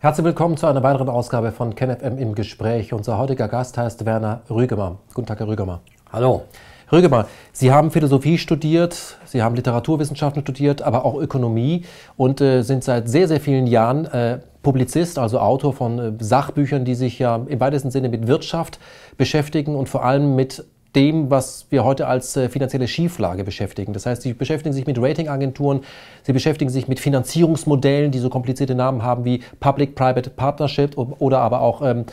Herzlich willkommen zu einer weiteren Ausgabe von KenFM im Gespräch. Unser heutiger Gast heißt Werner Rügemer. Guten Tag, Herr Rügemer. Hallo. Herr Rügemer, Sie haben Philosophie studiert, Sie haben Literaturwissenschaften studiert, aber auch Ökonomie und äh, sind seit sehr, sehr vielen Jahren äh, Publizist, also Autor von äh, Sachbüchern, die sich ja im weitesten Sinne mit Wirtschaft beschäftigen und vor allem mit dem, was wir heute als äh, finanzielle Schieflage beschäftigen. Das heißt, sie beschäftigen sich mit Ratingagenturen, sie beschäftigen sich mit Finanzierungsmodellen, die so komplizierte Namen haben wie Public-Private Partnership oder aber auch ähm,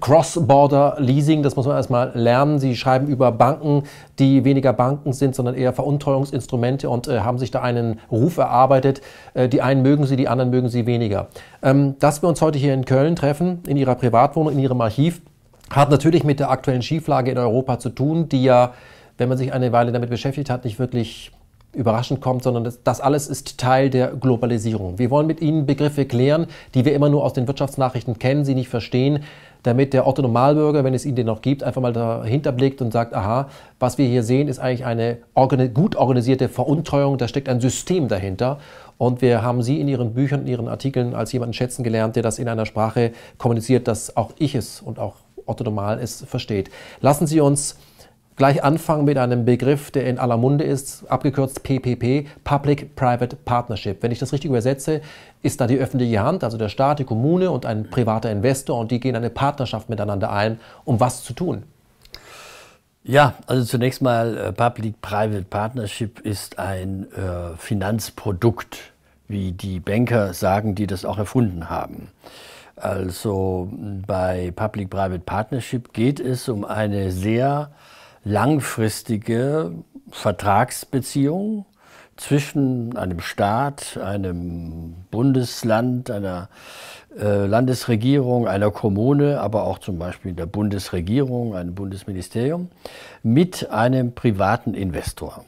Cross-Border Leasing. Das muss man erstmal lernen. Sie schreiben über Banken, die weniger Banken sind, sondern eher Veruntreuungsinstrumente und äh, haben sich da einen Ruf erarbeitet. Äh, die einen mögen sie, die anderen mögen sie weniger. Ähm, dass wir uns heute hier in Köln treffen, in ihrer Privatwohnung, in ihrem Archiv, hat natürlich mit der aktuellen Schieflage in Europa zu tun, die ja, wenn man sich eine Weile damit beschäftigt hat, nicht wirklich überraschend kommt, sondern das, das, alles ist Teil der Globalisierung. Wir wollen mit Ihnen Begriffe klären, die wir immer nur aus den Wirtschaftsnachrichten kennen, sie nicht verstehen, damit der Otto Normalbürger, wenn es ihn denn noch gibt, einfach mal dahinter blickt und sagt, aha, was wir hier sehen, ist eigentlich eine organi gut organisierte Veruntreuung, da steckt ein System dahinter. Und wir haben Sie in Ihren Büchern, in Ihren Artikeln als jemanden schätzen gelernt, der das in einer Sprache kommuniziert, dass auch ich es und auch Otto Normal es versteht. Lassen Sie uns gleich anfangen mit einem Begriff, der in aller Munde ist, abgekürzt PPP, Public-Private Partnership. Wenn ich das richtig übersetze, ist da die öffentliche Hand, also der Staat, die Kommune und ein privater Investor und die gehen eine Partnerschaft miteinander ein, um was zu tun. Ja, also zunächst mal äh, Public-Private Partnership ist ein äh, Finanzprodukt, wie die Banker sagen, die das auch erfunden haben. Also bei Public-Private Partnership geht es um eine sehr langfristige Vertragsbeziehung zwischen einem Staat, einem Bundesland, einer äh, Landesregierung, einer Kommune, aber auch zum Beispiel der Bundesregierung, einem Bundesministerium, mit einem privaten Investor.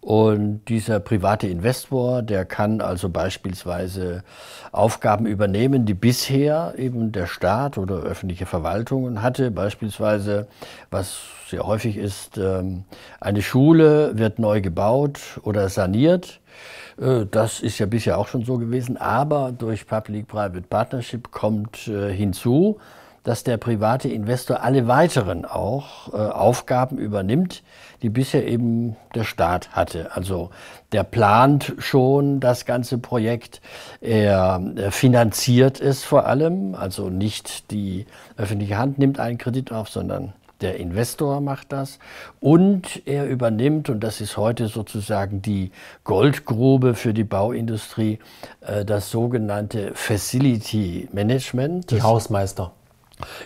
Und dieser private Investor, der kann also beispielsweise Aufgaben übernehmen, die bisher eben der Staat oder öffentliche Verwaltungen hatte. Beispielsweise, was sehr häufig ist, ähm, eine Schule wird neu gebaut oder saniert. Äh, das ist ja bisher auch schon so gewesen, aber durch Public-Private Partnership kommt äh, hinzu, dass der private Investor alle weiteren auch äh, Aufgaben übernimmt, die bisher eben der Staat hatte. Also der plant schon das ganze Projekt, er äh, finanziert es vor allem, also nicht die öffentliche Hand nimmt einen Kredit auf, sondern der Investor macht das und er übernimmt, und das ist heute sozusagen die Goldgrube für die Bauindustrie, äh, das sogenannte Facility Management. Die Hausmeister.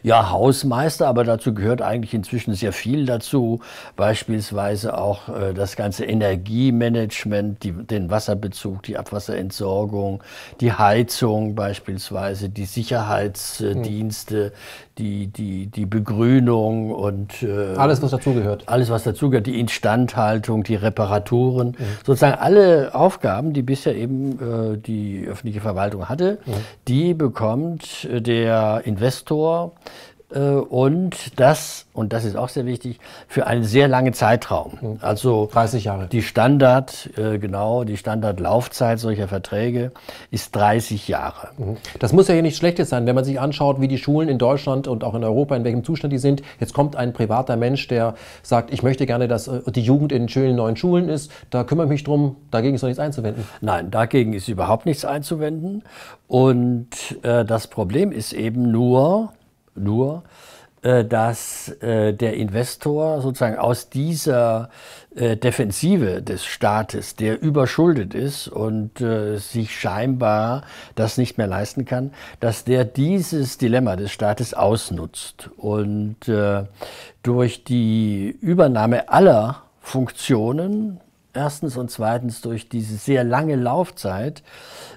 Ja, Hausmeister, aber dazu gehört eigentlich inzwischen sehr viel dazu. Beispielsweise auch äh, das ganze Energiemanagement, die, den Wasserbezug, die Abwasserentsorgung, die Heizung beispielsweise, die Sicherheitsdienste, hm die, die, die Begrünung und äh, alles, was dazugehört. Alles, was dazugehört, die Instandhaltung, die Reparaturen, mhm. sozusagen alle Aufgaben, die bisher eben äh, die öffentliche Verwaltung hatte, mhm. die bekommt äh, der Investor äh, und das, und das ist auch sehr wichtig, für einen sehr langen Zeitraum. Mhm. Also 30 Jahre. Die Standard, äh, genau, die Standardlaufzeit solcher Verträge ist 30 Jahre. Mhm. Das muss ja hier nichts Schlechtes sein, wenn man sich anschaut, wie die Schulen in Deutschland und auch in Europa, in welchem Zustand die sind. Jetzt kommt ein privater Mensch, der sagt, ich möchte gerne, dass äh, die Jugend in schönen neuen Schulen ist. Da kümmere ich mich drum, dagegen ist noch nichts einzuwenden. Nein, dagegen ist überhaupt nichts einzuwenden. Und äh, das Problem ist eben nur, nur, äh, dass äh, der Investor sozusagen aus dieser äh, Defensive des Staates, der überschuldet ist und sich scheinbar das nicht mehr leisten kann, dass der dieses Dilemma des Staates ausnutzt und durch die Übernahme aller Funktionen, erstens und zweitens durch diese sehr lange Laufzeit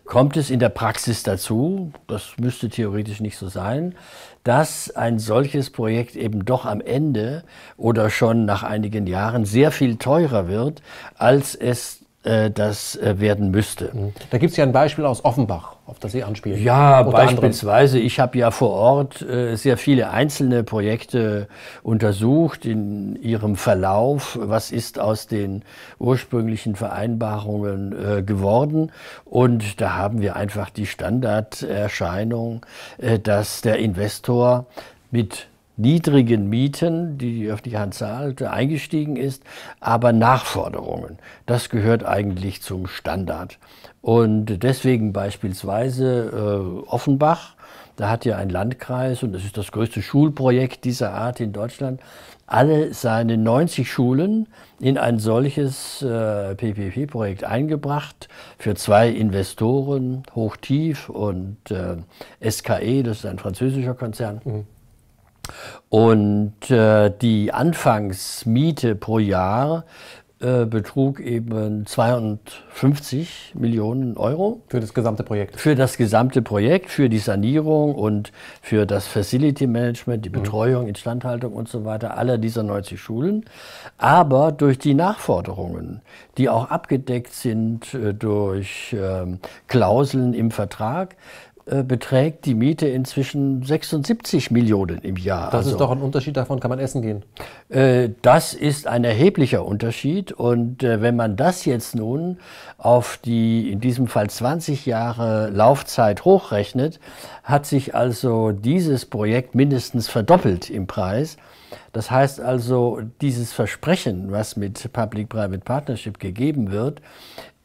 kommt es in der Praxis dazu, das müsste theoretisch nicht so sein, dass ein solches Projekt eben doch am Ende oder schon nach einigen Jahren sehr viel teurer wird, als es äh, das äh, werden müsste. Da gibt es ja ein Beispiel aus Offenbach, auf das Sie anspielen. Ja, Unter beispielsweise, anderem. ich habe ja vor Ort äh, sehr viele einzelne Projekte untersucht in ihrem Verlauf, was ist aus den ursprünglichen Vereinbarungen geworden. Und da haben wir einfach die Standarderscheinung, dass der Investor mit niedrigen Mieten, die die öffentliche Hand zahlt, eingestiegen ist, aber Nachforderungen. Das gehört eigentlich zum Standard. Und deswegen beispielsweise äh, Offenbach, da hat ja ein Landkreis und das ist das größte Schulprojekt dieser Art in Deutschland, alle seine 90 Schulen in ein solches äh, PPP-Projekt eingebracht für zwei Investoren, Hochtief und äh, SKE, das ist ein französischer Konzern. Mhm. Und äh, die Anfangsmiete pro Jahr äh, betrug eben 52 Millionen Euro. Für das gesamte Projekt? Für das gesamte Projekt, für die Sanierung und für das Facility Management, die mhm. Betreuung, mhm. Instandhaltung und so weiter aller dieser 90 Schulen. Aber durch die Nachforderungen, die auch abgedeckt sind äh, durch ähm, Klauseln im Vertrag, äh, beträgt die Miete inzwischen 76 Millionen im Jahr. Das also, ist doch ein Unterschied, davon kann man essen gehen. Äh, das ist ein erheblicher Unterschied. Und äh, wenn man das jetzt nun auf die, in diesem Fall 20 Jahre Laufzeit hochrechnet, hat sich also dieses Projekt mindestens verdoppelt im Preis. Das heißt also, dieses Versprechen, was mit Public-Private Partnership gegeben wird,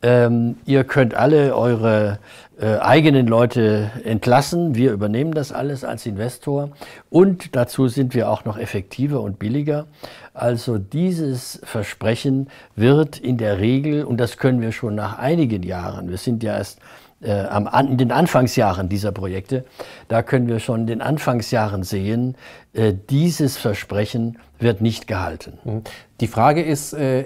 ähm, ihr könnt alle eure äh, eigenen Leute entlassen. Wir übernehmen das alles als Investor und dazu sind wir auch noch effektiver und billiger. Also dieses Versprechen wird in der Regel, und das können wir schon nach einigen Jahren, wir sind ja erst äh, am, in den Anfangsjahren dieser Projekte, da können wir schon in den Anfangsjahren sehen, äh, dieses Versprechen wird nicht gehalten. Die Frage ist, äh,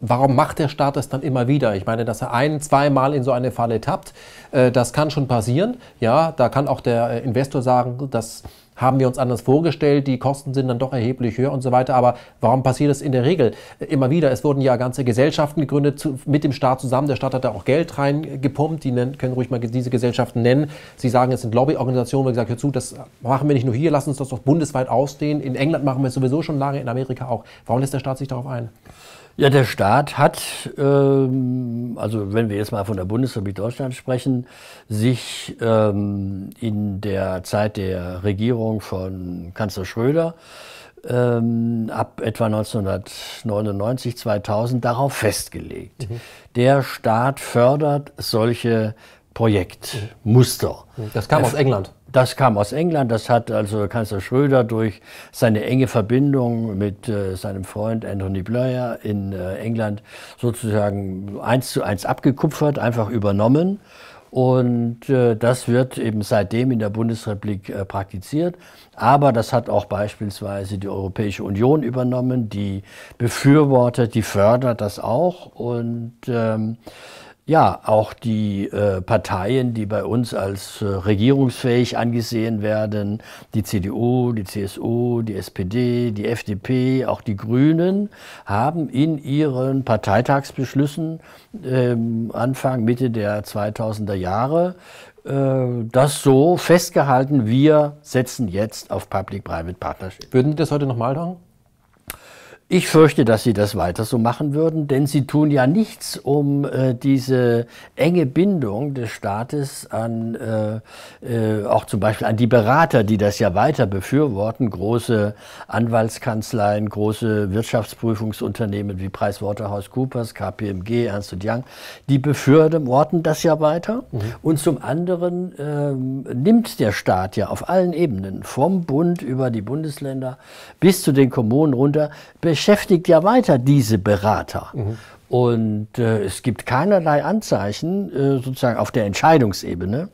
Warum macht der Staat das dann immer wieder? Ich meine, dass er ein, zweimal in so eine Falle tappt, äh, das kann schon passieren. Ja, da kann auch der äh, Investor sagen, das haben wir uns anders vorgestellt, die Kosten sind dann doch erheblich höher und so weiter. Aber warum passiert das in der Regel äh, immer wieder? Es wurden ja ganze Gesellschaften gegründet mit dem Staat zusammen. Der Staat hat da auch Geld reingepumpt. Die können ruhig mal diese Gesellschaften nennen. Sie sagen, es sind Lobbyorganisationen. Wir gesagt, hör zu, das machen wir nicht nur hier, lassen uns das doch bundesweit ausdehnen. In England machen wir es sowieso schon lange, in Amerika auch. Warum lässt der Staat sich darauf ein? Ja, der Staat hat, ähm, also wenn wir jetzt mal von der Bundesrepublik Deutschland sprechen, sich ähm, in der Zeit der Regierung von Kanzler Schröder ähm, ab etwa 1999, 2000 darauf festgelegt. Mhm. Der Staat fördert solche Projektmuster. Mhm. Das kam aus England. Das kam aus England, das hat also Kanzler Schröder durch seine enge Verbindung mit äh, seinem Freund Anthony Blair in äh, England sozusagen eins zu eins abgekupfert, einfach übernommen. Und äh, das wird eben seitdem in der Bundesrepublik äh, praktiziert. Aber das hat auch beispielsweise die Europäische Union übernommen, die befürwortet, die fördert das auch. Und ähm, ja, auch die äh, Parteien, die bei uns als äh, regierungsfähig angesehen werden, die CDU, die CSU, die SPD, die FDP, auch die Grünen, haben in ihren Parteitagsbeschlüssen ähm, Anfang, Mitte der 2000er Jahre äh, das so festgehalten, wir setzen jetzt auf Public-Private Partnership. Würden die das heute nochmal sagen? Ich fürchte, dass Sie das weiter so machen würden, denn Sie tun ja nichts, um äh, diese enge Bindung des Staates an äh, äh, auch zum Beispiel an die Berater, die das ja weiter befürworten, große Anwaltskanzleien, große Wirtschaftsprüfungsunternehmen wie Price Waterhouse Coopers, KPMG, Ernst Young, die befürworten das ja weiter. Mhm. Und zum anderen ähm, nimmt der Staat ja auf allen Ebenen, vom Bund über die Bundesländer bis zu den Kommunen runter, beschäftigt ja weiter diese Berater. Mhm. Und äh, es gibt keinerlei Anzeichen, äh, sozusagen auf der Entscheidungsebene,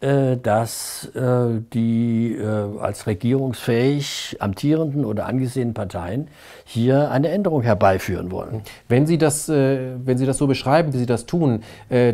äh, dass äh, die äh, als regierungsfähig amtierenden oder angesehenen Parteien hier eine Änderung herbeiführen wollen. Wenn Sie das, wenn Sie das so beschreiben, wie Sie das tun,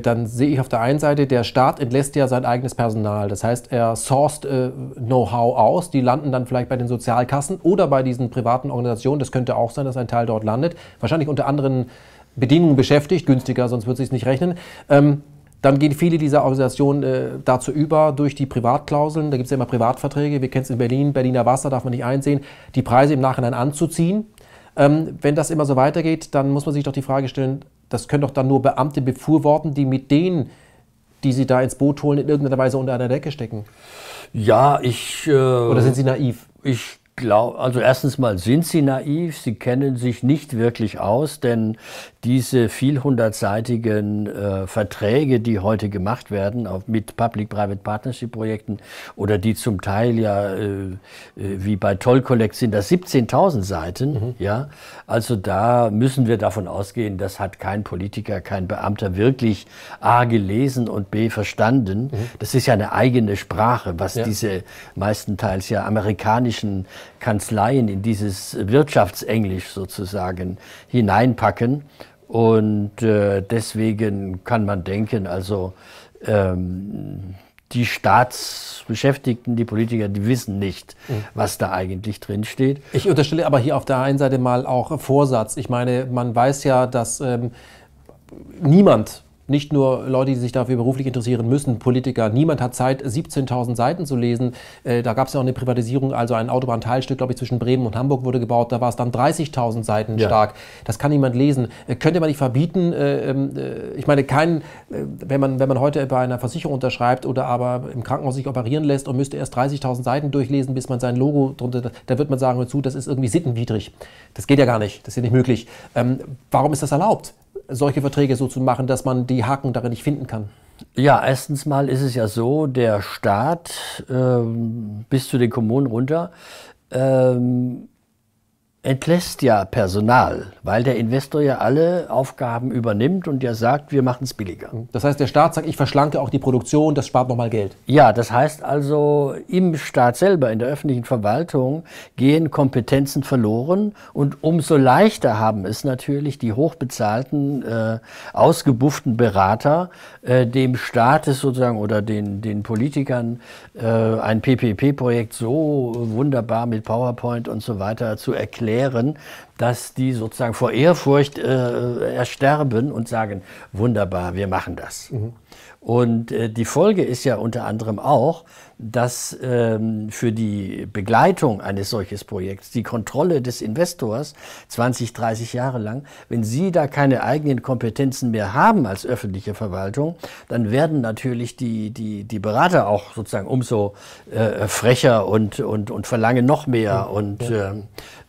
dann sehe ich auf der einen Seite, der Staat entlässt ja sein eigenes Personal. Das heißt, er sourced Know-how aus. Die landen dann vielleicht bei den Sozialkassen oder bei diesen privaten Organisationen. Das könnte auch sein, dass ein Teil dort landet. Wahrscheinlich unter anderen Bedingungen beschäftigt, günstiger, sonst würde es sich nicht rechnen. Ähm, dann gehen viele dieser Organisationen äh, dazu über, durch die Privatklauseln, da gibt es ja immer Privatverträge, wir kennen es in Berlin, Berliner Wasser darf man nicht einsehen, die Preise im Nachhinein anzuziehen. Ähm, wenn das immer so weitergeht, dann muss man sich doch die Frage stellen, das können doch dann nur Beamte befürworten, die mit denen, die sie da ins Boot holen, in irgendeiner Weise unter einer Decke stecken. Ja, ich. Äh, Oder sind Sie naiv? Ich glaube, also erstens mal sind sie naiv, sie kennen sich nicht wirklich aus, denn diese vielhundertseitigen äh, Verträge, die heute gemacht werden auf, mit Public-Private-Partnership-Projekten oder die zum Teil ja äh, äh wie bei Toll Collect sind, das 17.000 Seiten, mhm. ja, also da müssen wir davon ausgehen, das hat kein Politiker, kein Beamter wirklich A gelesen und B verstanden. Mhm. Das ist ja eine eigene Sprache, was ja. diese meistenteils ja amerikanischen Kanzleien in dieses Wirtschaftsenglisch sozusagen hineinpacken. Und äh, deswegen kann man denken, also ähm, die Staatsbeschäftigten, die Politiker, die wissen nicht, mhm. was da eigentlich drin steht. Ich unterstelle aber hier auf der einen Seite mal auch Vorsatz. Ich meine, man weiß ja, dass ähm, niemand nicht nur Leute, die sich dafür beruflich interessieren müssen, Politiker. Niemand hat Zeit, 17.000 Seiten zu lesen. Äh, da gab es ja auch eine Privatisierung, also ein Autobahnteilstück, glaube ich, zwischen Bremen und Hamburg wurde gebaut. Da war es dann 30.000 Seiten ja. stark. Das kann niemand lesen. Äh, könnte man nicht verbieten? Äh, ähm, ich meine, kein, wenn, man, wenn man heute bei einer Versicherung unterschreibt oder aber im Krankenhaus sich operieren lässt und müsste erst 30.000 Seiten durchlesen, bis man sein Logo drunter, da wird man sagen, dazu, das ist irgendwie sittenwidrig. Das geht ja gar nicht. Das ist ja nicht möglich. Ähm, warum ist das erlaubt? solche Verträge so zu machen, dass man die Haken darin nicht finden kann? Ja, erstens mal ist es ja so, der Staat ähm, bis zu den Kommunen runter ähm, entlässt ja Personal, weil der Investor ja alle Aufgaben übernimmt und ja sagt, wir machen es billiger. Das heißt, der Staat sagt, ich verschlanke auch die Produktion, das spart nochmal Geld. Ja, das heißt also, im Staat selber, in der öffentlichen Verwaltung, gehen Kompetenzen verloren und umso leichter haben es natürlich die hochbezahlten, äh, ausgebufften Berater, äh, dem Staat sozusagen oder den, den Politikern äh, ein PPP-Projekt so wunderbar mit PowerPoint und so weiter zu erklären erklären, dass die sozusagen vor Ehrfurcht äh, ersterben und sagen, wunderbar, wir machen das. Mhm. Und äh, die Folge ist ja unter anderem auch, dass ähm, für die Begleitung eines solches Projekts, die Kontrolle des Investors 20, 30 Jahre lang, wenn Sie da keine eigenen Kompetenzen mehr haben als öffentliche Verwaltung, dann werden natürlich die, die, die Berater auch sozusagen umso äh, frecher und, und, und verlangen noch mehr. Mhm. Und äh,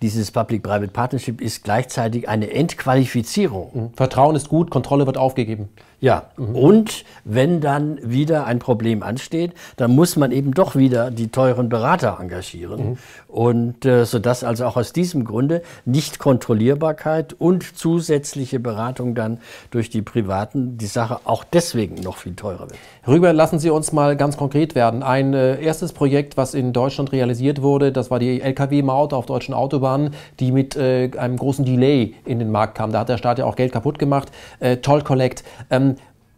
dieses Public-Private Partnership ist gleichzeitig eine Entqualifizierung. Mhm. Vertrauen ist gut, Kontrolle wird aufgegeben. Ja, mhm. und wenn dann wieder ein Problem ansteht, dann muss man eben doch wieder die teuren Berater engagieren. Mhm. Und äh, sodass also auch aus diesem Grunde Nichtkontrollierbarkeit und zusätzliche Beratung dann durch die Privaten die Sache auch deswegen noch viel teurer wird. Rüber lassen Sie uns mal ganz konkret werden. Ein äh, erstes Projekt, was in Deutschland realisiert wurde, das war die Lkw-Maut auf deutschen Autobahnen, die mit äh, einem großen Delay in den Markt kam. Da hat der Staat ja auch Geld kaputt gemacht. Äh, Toll Collect. Ähm,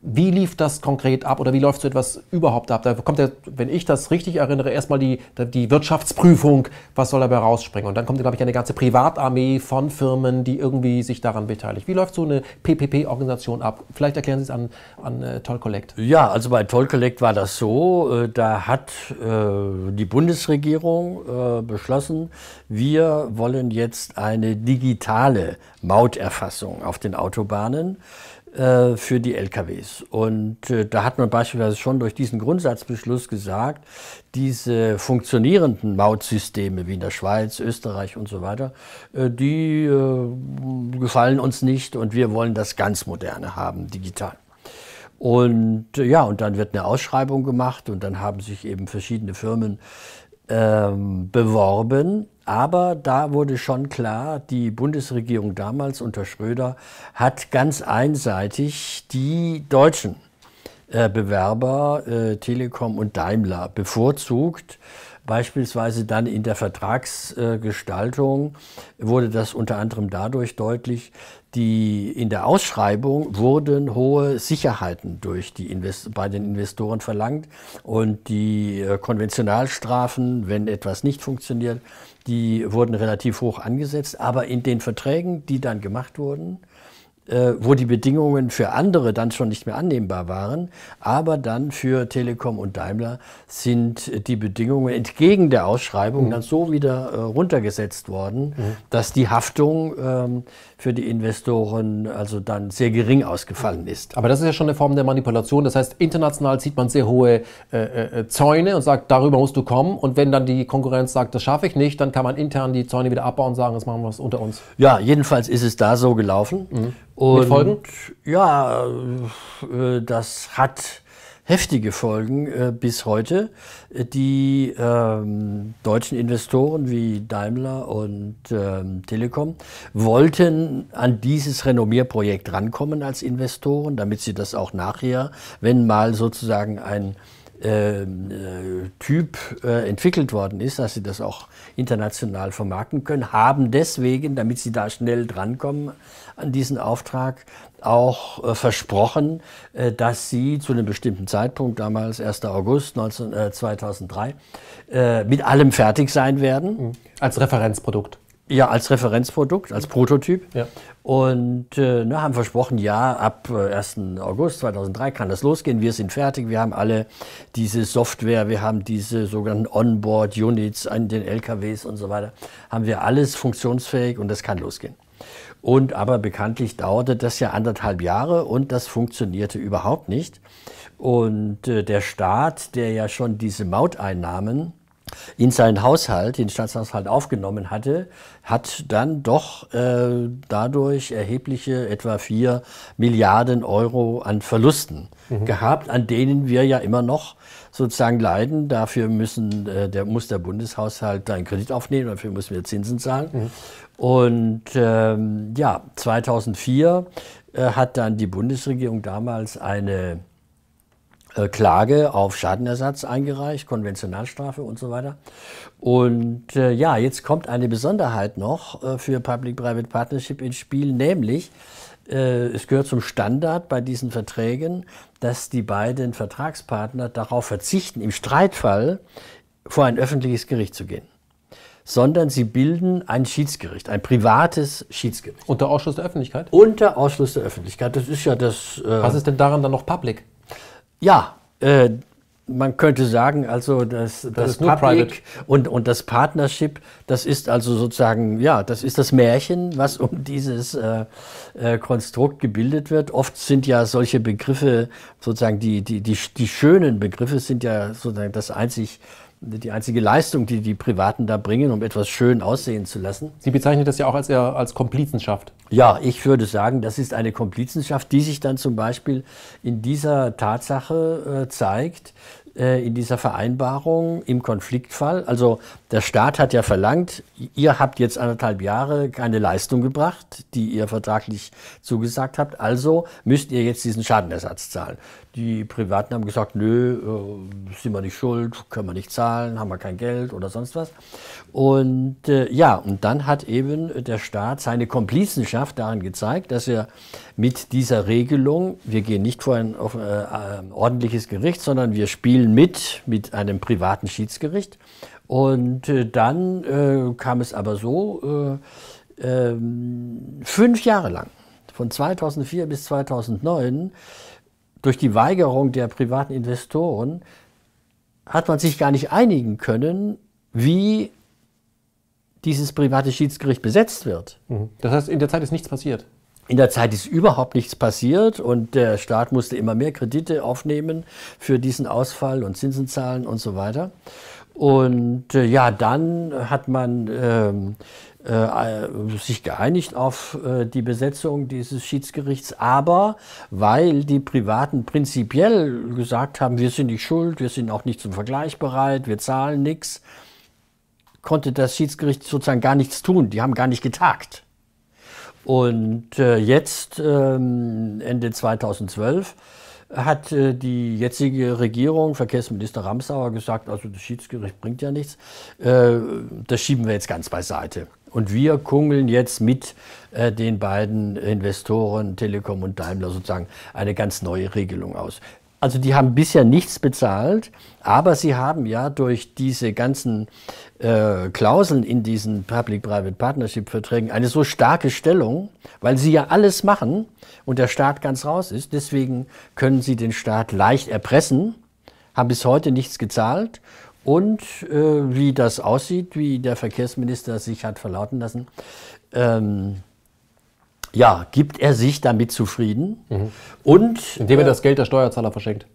wie lief das konkret ab oder wie läuft so etwas überhaupt ab? Da kommt, ja, wenn ich das richtig erinnere, erstmal die, die Wirtschaftsprüfung, was soll dabei rausspringen? Und dann kommt, glaube ich, eine ganze Privatarmee von Firmen, die irgendwie sich daran beteiligt. Wie läuft so eine PPP-Organisation ab? Vielleicht erklären Sie es an, an äh, Toll Collect. Ja, also bei Toll Collect war das so, äh, da hat äh, die Bundesregierung äh, beschlossen, wir wollen jetzt eine digitale Mauterfassung auf den Autobahnen. Äh, für die LKWs. Und äh, da hat man beispielsweise schon durch diesen Grundsatzbeschluss gesagt, diese funktionierenden Mautsysteme wie in der Schweiz, Österreich und so weiter, äh, die gefallen uns nicht und wir wollen das ganz moderne haben, digital. Und ja, und dann wird eine Ausschreibung gemacht und dann haben sich eben verschiedene Firmen ähm, beworben aber da wurde schon klar, die Bundesregierung damals unter Schröder hat ganz einseitig die deutschen äh, Bewerber, äh, Telekom und Daimler, bevorzugt. Beispielsweise dann in der Vertragsgestaltung äh, wurde das unter anderem dadurch deutlich, die in der Ausschreibung wurden hohe Sicherheiten durch die Invest bei den Investoren verlangt und die äh, Konventionalstrafen, wenn etwas nicht funktioniert, die wurden relativ hoch angesetzt, aber in den Verträgen, die dann gemacht wurden, äh, wo die Bedingungen für andere dann schon nicht mehr annehmbar waren, aber dann für Telekom und Daimler sind die Bedingungen entgegen der Ausschreibung mhm. dann so wieder äh, runtergesetzt worden, mhm. dass die Haftung ähm, für die Investoren also dann sehr gering ausgefallen ist. Aber das ist ja schon eine Form der Manipulation. Das heißt, international zieht man sehr hohe äh, äh, Zäune und sagt, darüber musst du kommen. Und wenn dann die Konkurrenz sagt, das schaffe ich nicht, dann kann man intern die Zäune wieder abbauen und sagen, das machen wir es unter uns. Ja, jedenfalls ist es da so gelaufen. Mhm. Und Mit Folgen? Ja, äh, das hat heftige Folgen äh, bis heute, äh, die ähm, deutschen Investoren wie Daimler und ähm, Telekom wollten an dieses Renommierprojekt rankommen als Investoren, damit sie das auch nachher, wenn mal sozusagen ein ähm, äh, Typ äh, entwickelt worden ist, dass sie das auch international vermarkten können, haben deswegen, damit sie da schnell drankommen, an diesen Auftrag auch äh, versprochen, äh, dass sie zu einem bestimmten Zeitpunkt, damals 1. August 19, äh, 2003, äh, mit allem fertig sein werden. Mhm. Als Referenzprodukt. Ja, als Referenzprodukt, als Prototyp. Ja. Und äh, ne, haben versprochen, ja, ab 1. Äh, August 2003 kann das losgehen. Wir sind fertig. Wir haben alle diese Software, wir haben diese sogenannten Onboard-Units an den LKWs und so weiter. Haben wir alles funktionsfähig und das kann losgehen. Und aber bekanntlich dauerte das ja anderthalb Jahre und das funktionierte überhaupt nicht. Und äh, der Staat, der ja schon diese Mauteinnahmen in seinen Haushalt, in den Staatshaushalt aufgenommen hatte, hat dann doch äh, dadurch erhebliche etwa 4 Milliarden Euro an Verlusten mhm. gehabt, an denen wir ja immer noch sozusagen leiden. Dafür müssen, äh, der, muss der Bundeshaushalt einen Kredit aufnehmen, dafür müssen wir Zinsen zahlen. Mhm. Und ähm, ja, 2004 äh, hat dann die Bundesregierung damals eine äh, Klage auf Schadenersatz eingereicht, Konventionalstrafe und so weiter. Und äh, ja, jetzt kommt eine Besonderheit noch äh, für Public-Private Partnership ins Spiel, nämlich äh, es gehört zum Standard bei diesen Verträgen, dass die beiden Vertragspartner darauf verzichten, im Streitfall vor ein öffentliches Gericht zu gehen sondern sie bilden ein Schiedsgericht, ein privates Schiedsgericht. Unter Ausschluss der Öffentlichkeit? Unter Ausschluss der Öffentlichkeit. Das ist ja das. Äh Was ist denn daran dann noch public? Ja, äh, man könnte sagen, also das, das, das Public private. und, und das Partnership, das ist also sozusagen, ja, das ist das Märchen, was um dieses äh, äh, Konstrukt gebildet wird. Oft sind ja solche Begriffe, sozusagen die, die, die, die schönen Begriffe sind ja sozusagen das einzig die einzige Leistung, die die Privaten da bringen, um etwas schön aussehen zu lassen. Sie bezeichnen das ja auch als, als Komplizenschaft. Ja, ich würde sagen, das ist eine Komplizenschaft, die sich dann zum Beispiel in dieser Tatsache äh, zeigt, äh, in dieser Vereinbarung im Konfliktfall. Also der Staat hat ja verlangt, ihr habt jetzt anderthalb Jahre keine Leistung gebracht, die ihr vertraglich zugesagt habt, also müsst ihr jetzt diesen Schadenersatz zahlen. Die Privaten haben gesagt, nö, äh, sind wir nicht schuld, können wir nicht zahlen, haben wir kein Geld oder sonst was. Und äh, ja, und dann hat eben der Staat seine Komplizenschaft daran gezeigt, dass er mit dieser Regelung, wir gehen nicht vor ein, auf, äh, ein äh, ordentliches Gericht, sondern wir spielen mit, mit einem privaten Schiedsgericht. Und äh, dann kam es aber so, ähm, fünf Jahre lang, von 2004 bis 2009, durch die Weigerung der privaten Investoren hat man sich gar nicht einigen können, wie dieses private Schiedsgericht besetzt wird. Mhm. Das heißt, in der Zeit ist nichts passiert. In der Zeit ist überhaupt nichts passiert und der Staat musste immer mehr Kredite aufnehmen für diesen Ausfall und Zinsen zahlen und so weiter. Und äh, ja, dann hat man ähm, äh, äh, sich geeinigt auf äh, die Besetzung dieses Schiedsgerichts, aber weil die Privaten prinzipiell gesagt haben, wir sind nicht schuld, wir sind auch nicht zum Vergleich bereit, wir zahlen nichts, konnte das Schiedsgericht sozusagen gar nichts tun, die haben gar nicht getagt. Und jetzt, ähm, Ende 2012, hat äh, die jetzige Regierung, Verkehrsminister Ramsauer, gesagt, also das Schiedsgericht bringt ja nichts, äh, das schieben wir jetzt ganz beiseite. Und wir kungeln jetzt mit äh, den beiden Investoren Telekom und Daimler sozusagen eine ganz neue Regelung aus. Also die haben bisher nichts bezahlt, aber sie haben ja durch diese ganzen äh, Klauseln in diesen Public-Private-Partnership-Verträgen eine so starke Stellung, weil sie ja alles machen und der Staat ganz raus ist. Deswegen können sie den Staat leicht erpressen, haben bis heute nichts gezahlt. Und äh, wie das aussieht, wie der Verkehrsminister sich hat verlauten lassen, ähm, ja, gibt er sich damit zufrieden. Mhm. Und, Indem er äh, das Geld der Steuerzahler verschenkt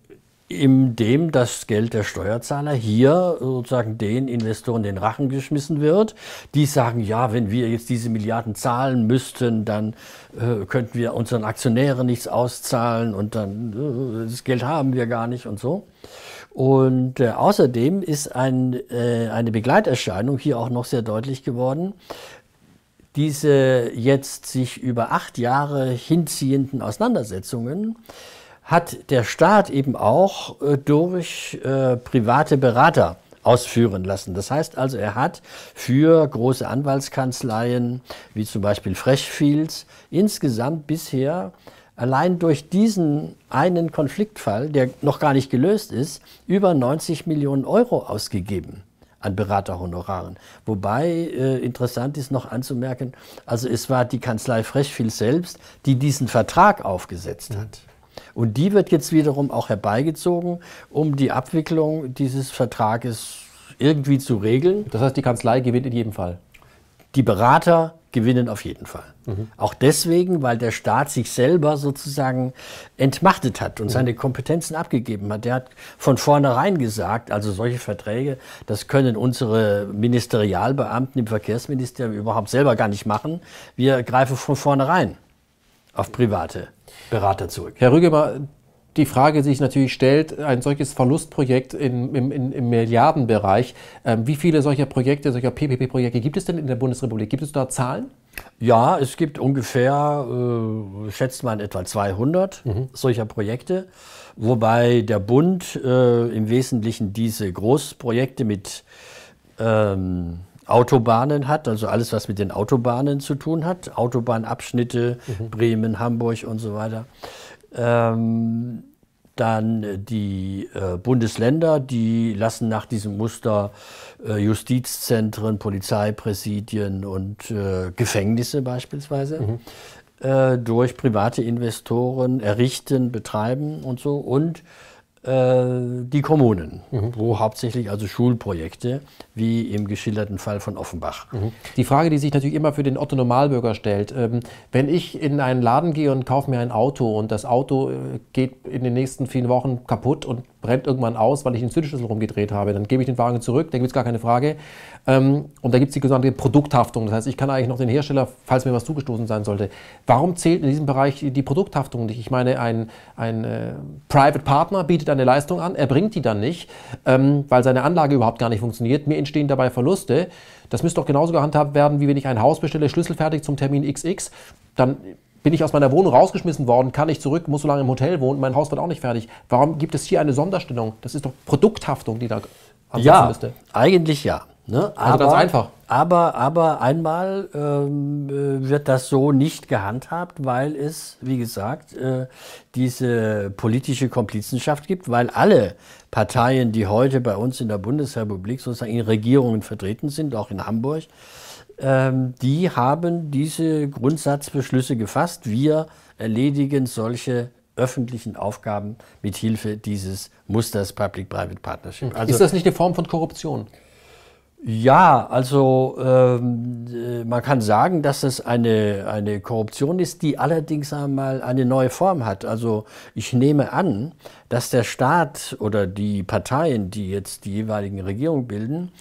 indem das Geld der Steuerzahler hier sozusagen den Investoren den Rachen geschmissen wird, die sagen, ja, wenn wir jetzt diese Milliarden zahlen müssten, dann äh, könnten wir unseren Aktionären nichts auszahlen und dann äh, das Geld haben wir gar nicht und so. Und äh, außerdem ist ein, äh, eine Begleiterscheinung hier auch noch sehr deutlich geworden, diese jetzt sich über acht Jahre hinziehenden Auseinandersetzungen hat der Staat eben auch äh, durch äh, private Berater ausführen lassen. Das heißt also, er hat für große Anwaltskanzleien wie zum Beispiel Freshfields insgesamt bisher allein durch diesen einen Konfliktfall, der noch gar nicht gelöst ist, über 90 Millionen Euro ausgegeben an Beraterhonoraren. Wobei äh, interessant ist noch anzumerken, also es war die Kanzlei Frechfield selbst, die diesen Vertrag aufgesetzt hat. Und die wird jetzt wiederum auch herbeigezogen, um die Abwicklung dieses Vertrages irgendwie zu regeln. Das heißt, die Kanzlei gewinnt in jedem Fall. Die Berater gewinnen auf jeden Fall. Mhm. Auch deswegen, weil der Staat sich selber sozusagen entmachtet hat und mhm. seine Kompetenzen abgegeben hat. Der hat von vornherein gesagt, also solche Verträge, das können unsere Ministerialbeamten im Verkehrsministerium überhaupt selber gar nicht machen. Wir greifen von vornherein auf private Berater zurück. Herr Rügemer, die Frage, die sich natürlich stellt, ein solches Verlustprojekt in, im, im, Milliardenbereich, ähm, wie viele solcher Projekte, solcher PPP-Projekte gibt es denn in der Bundesrepublik? Gibt es da Zahlen? Ja, es gibt ungefähr, äh, schätzt man, etwa 200 mhm. solcher Projekte, wobei der Bund äh, im Wesentlichen diese Großprojekte mit ähm, Autobahnen hat, also alles, was mit den Autobahnen zu tun hat, Autobahnabschnitte, mhm. Bremen, Hamburg und so weiter. Ähm, dann äh, die äh, Bundesländer, die lassen nach diesem Muster äh, Justizzentren, Polizeipräsidien und äh, Gefängnisse beispielsweise mhm. Äh, durch private Investoren errichten, betreiben und so. Und äh, die Kommunen, mhm. wo hauptsächlich also Schulprojekte, wie im geschilderten Fall von Offenbach. Mhm. Die Frage, die sich natürlich immer für den Otto Normalbürger stellt, ähm, wenn ich in einen Laden gehe und kaufe mir ein Auto und das Auto äh, geht in den nächsten vielen Wochen kaputt und brennt irgendwann aus, weil ich den Zündschlüssel rumgedreht habe, dann gebe ich den Wagen zurück, da gibt es gar keine Frage. Ähm, und da gibt es die gesamte Produkthaftung. Das heißt, ich kann eigentlich noch den Hersteller, falls mir was zugestoßen sein sollte. Warum zählt in diesem Bereich die Produkthaftung nicht? Ich meine, ein, ein äh, Private Partner bietet eine Leistung an, er bringt die dann nicht, ähm, weil seine Anlage überhaupt gar nicht funktioniert. Mir entstehen dabei Verluste. Das müsste doch genauso gehandhabt werden, wie wenn ich ein Haus bestelle, schlüsselfertig zum Termin XX, dann bin ich aus meiner Wohnung rausgeschmissen worden, kann nicht zurück, muss so lange im Hotel wohnen, mein Haus wird auch nicht fertig. Warum gibt es hier eine Sonderstellung? Das ist doch Produkthaftung, die da ansetzen ja, müsste. Ja, Eigentlich ja. Ne? Also aber, ganz einfach. Aber, aber einmal ähm, äh, wird das so nicht gehandhabt, weil es, wie gesagt, äh, diese politische Komplizenschaft gibt, weil alle Parteien, die heute bei uns in der Bundesrepublik sozusagen in Regierungen vertreten sind, auch in Hamburg, ähm, die haben diese Grundsatzbeschlüsse gefasst. Wir erledigen solche öffentlichen Aufgaben mit Hilfe dieses Musters Public-Private Partnership. Hm. Also, Ist das nicht eine Form von Korruption? Ja, also ähm, äh, man kann sagen, dass es eine, eine Korruption ist, die allerdings einmal eine neue Form hat. Also ich nehme an, dass der Staat oder die Parteien, die jetzt die jeweiligen Regierungen bilden,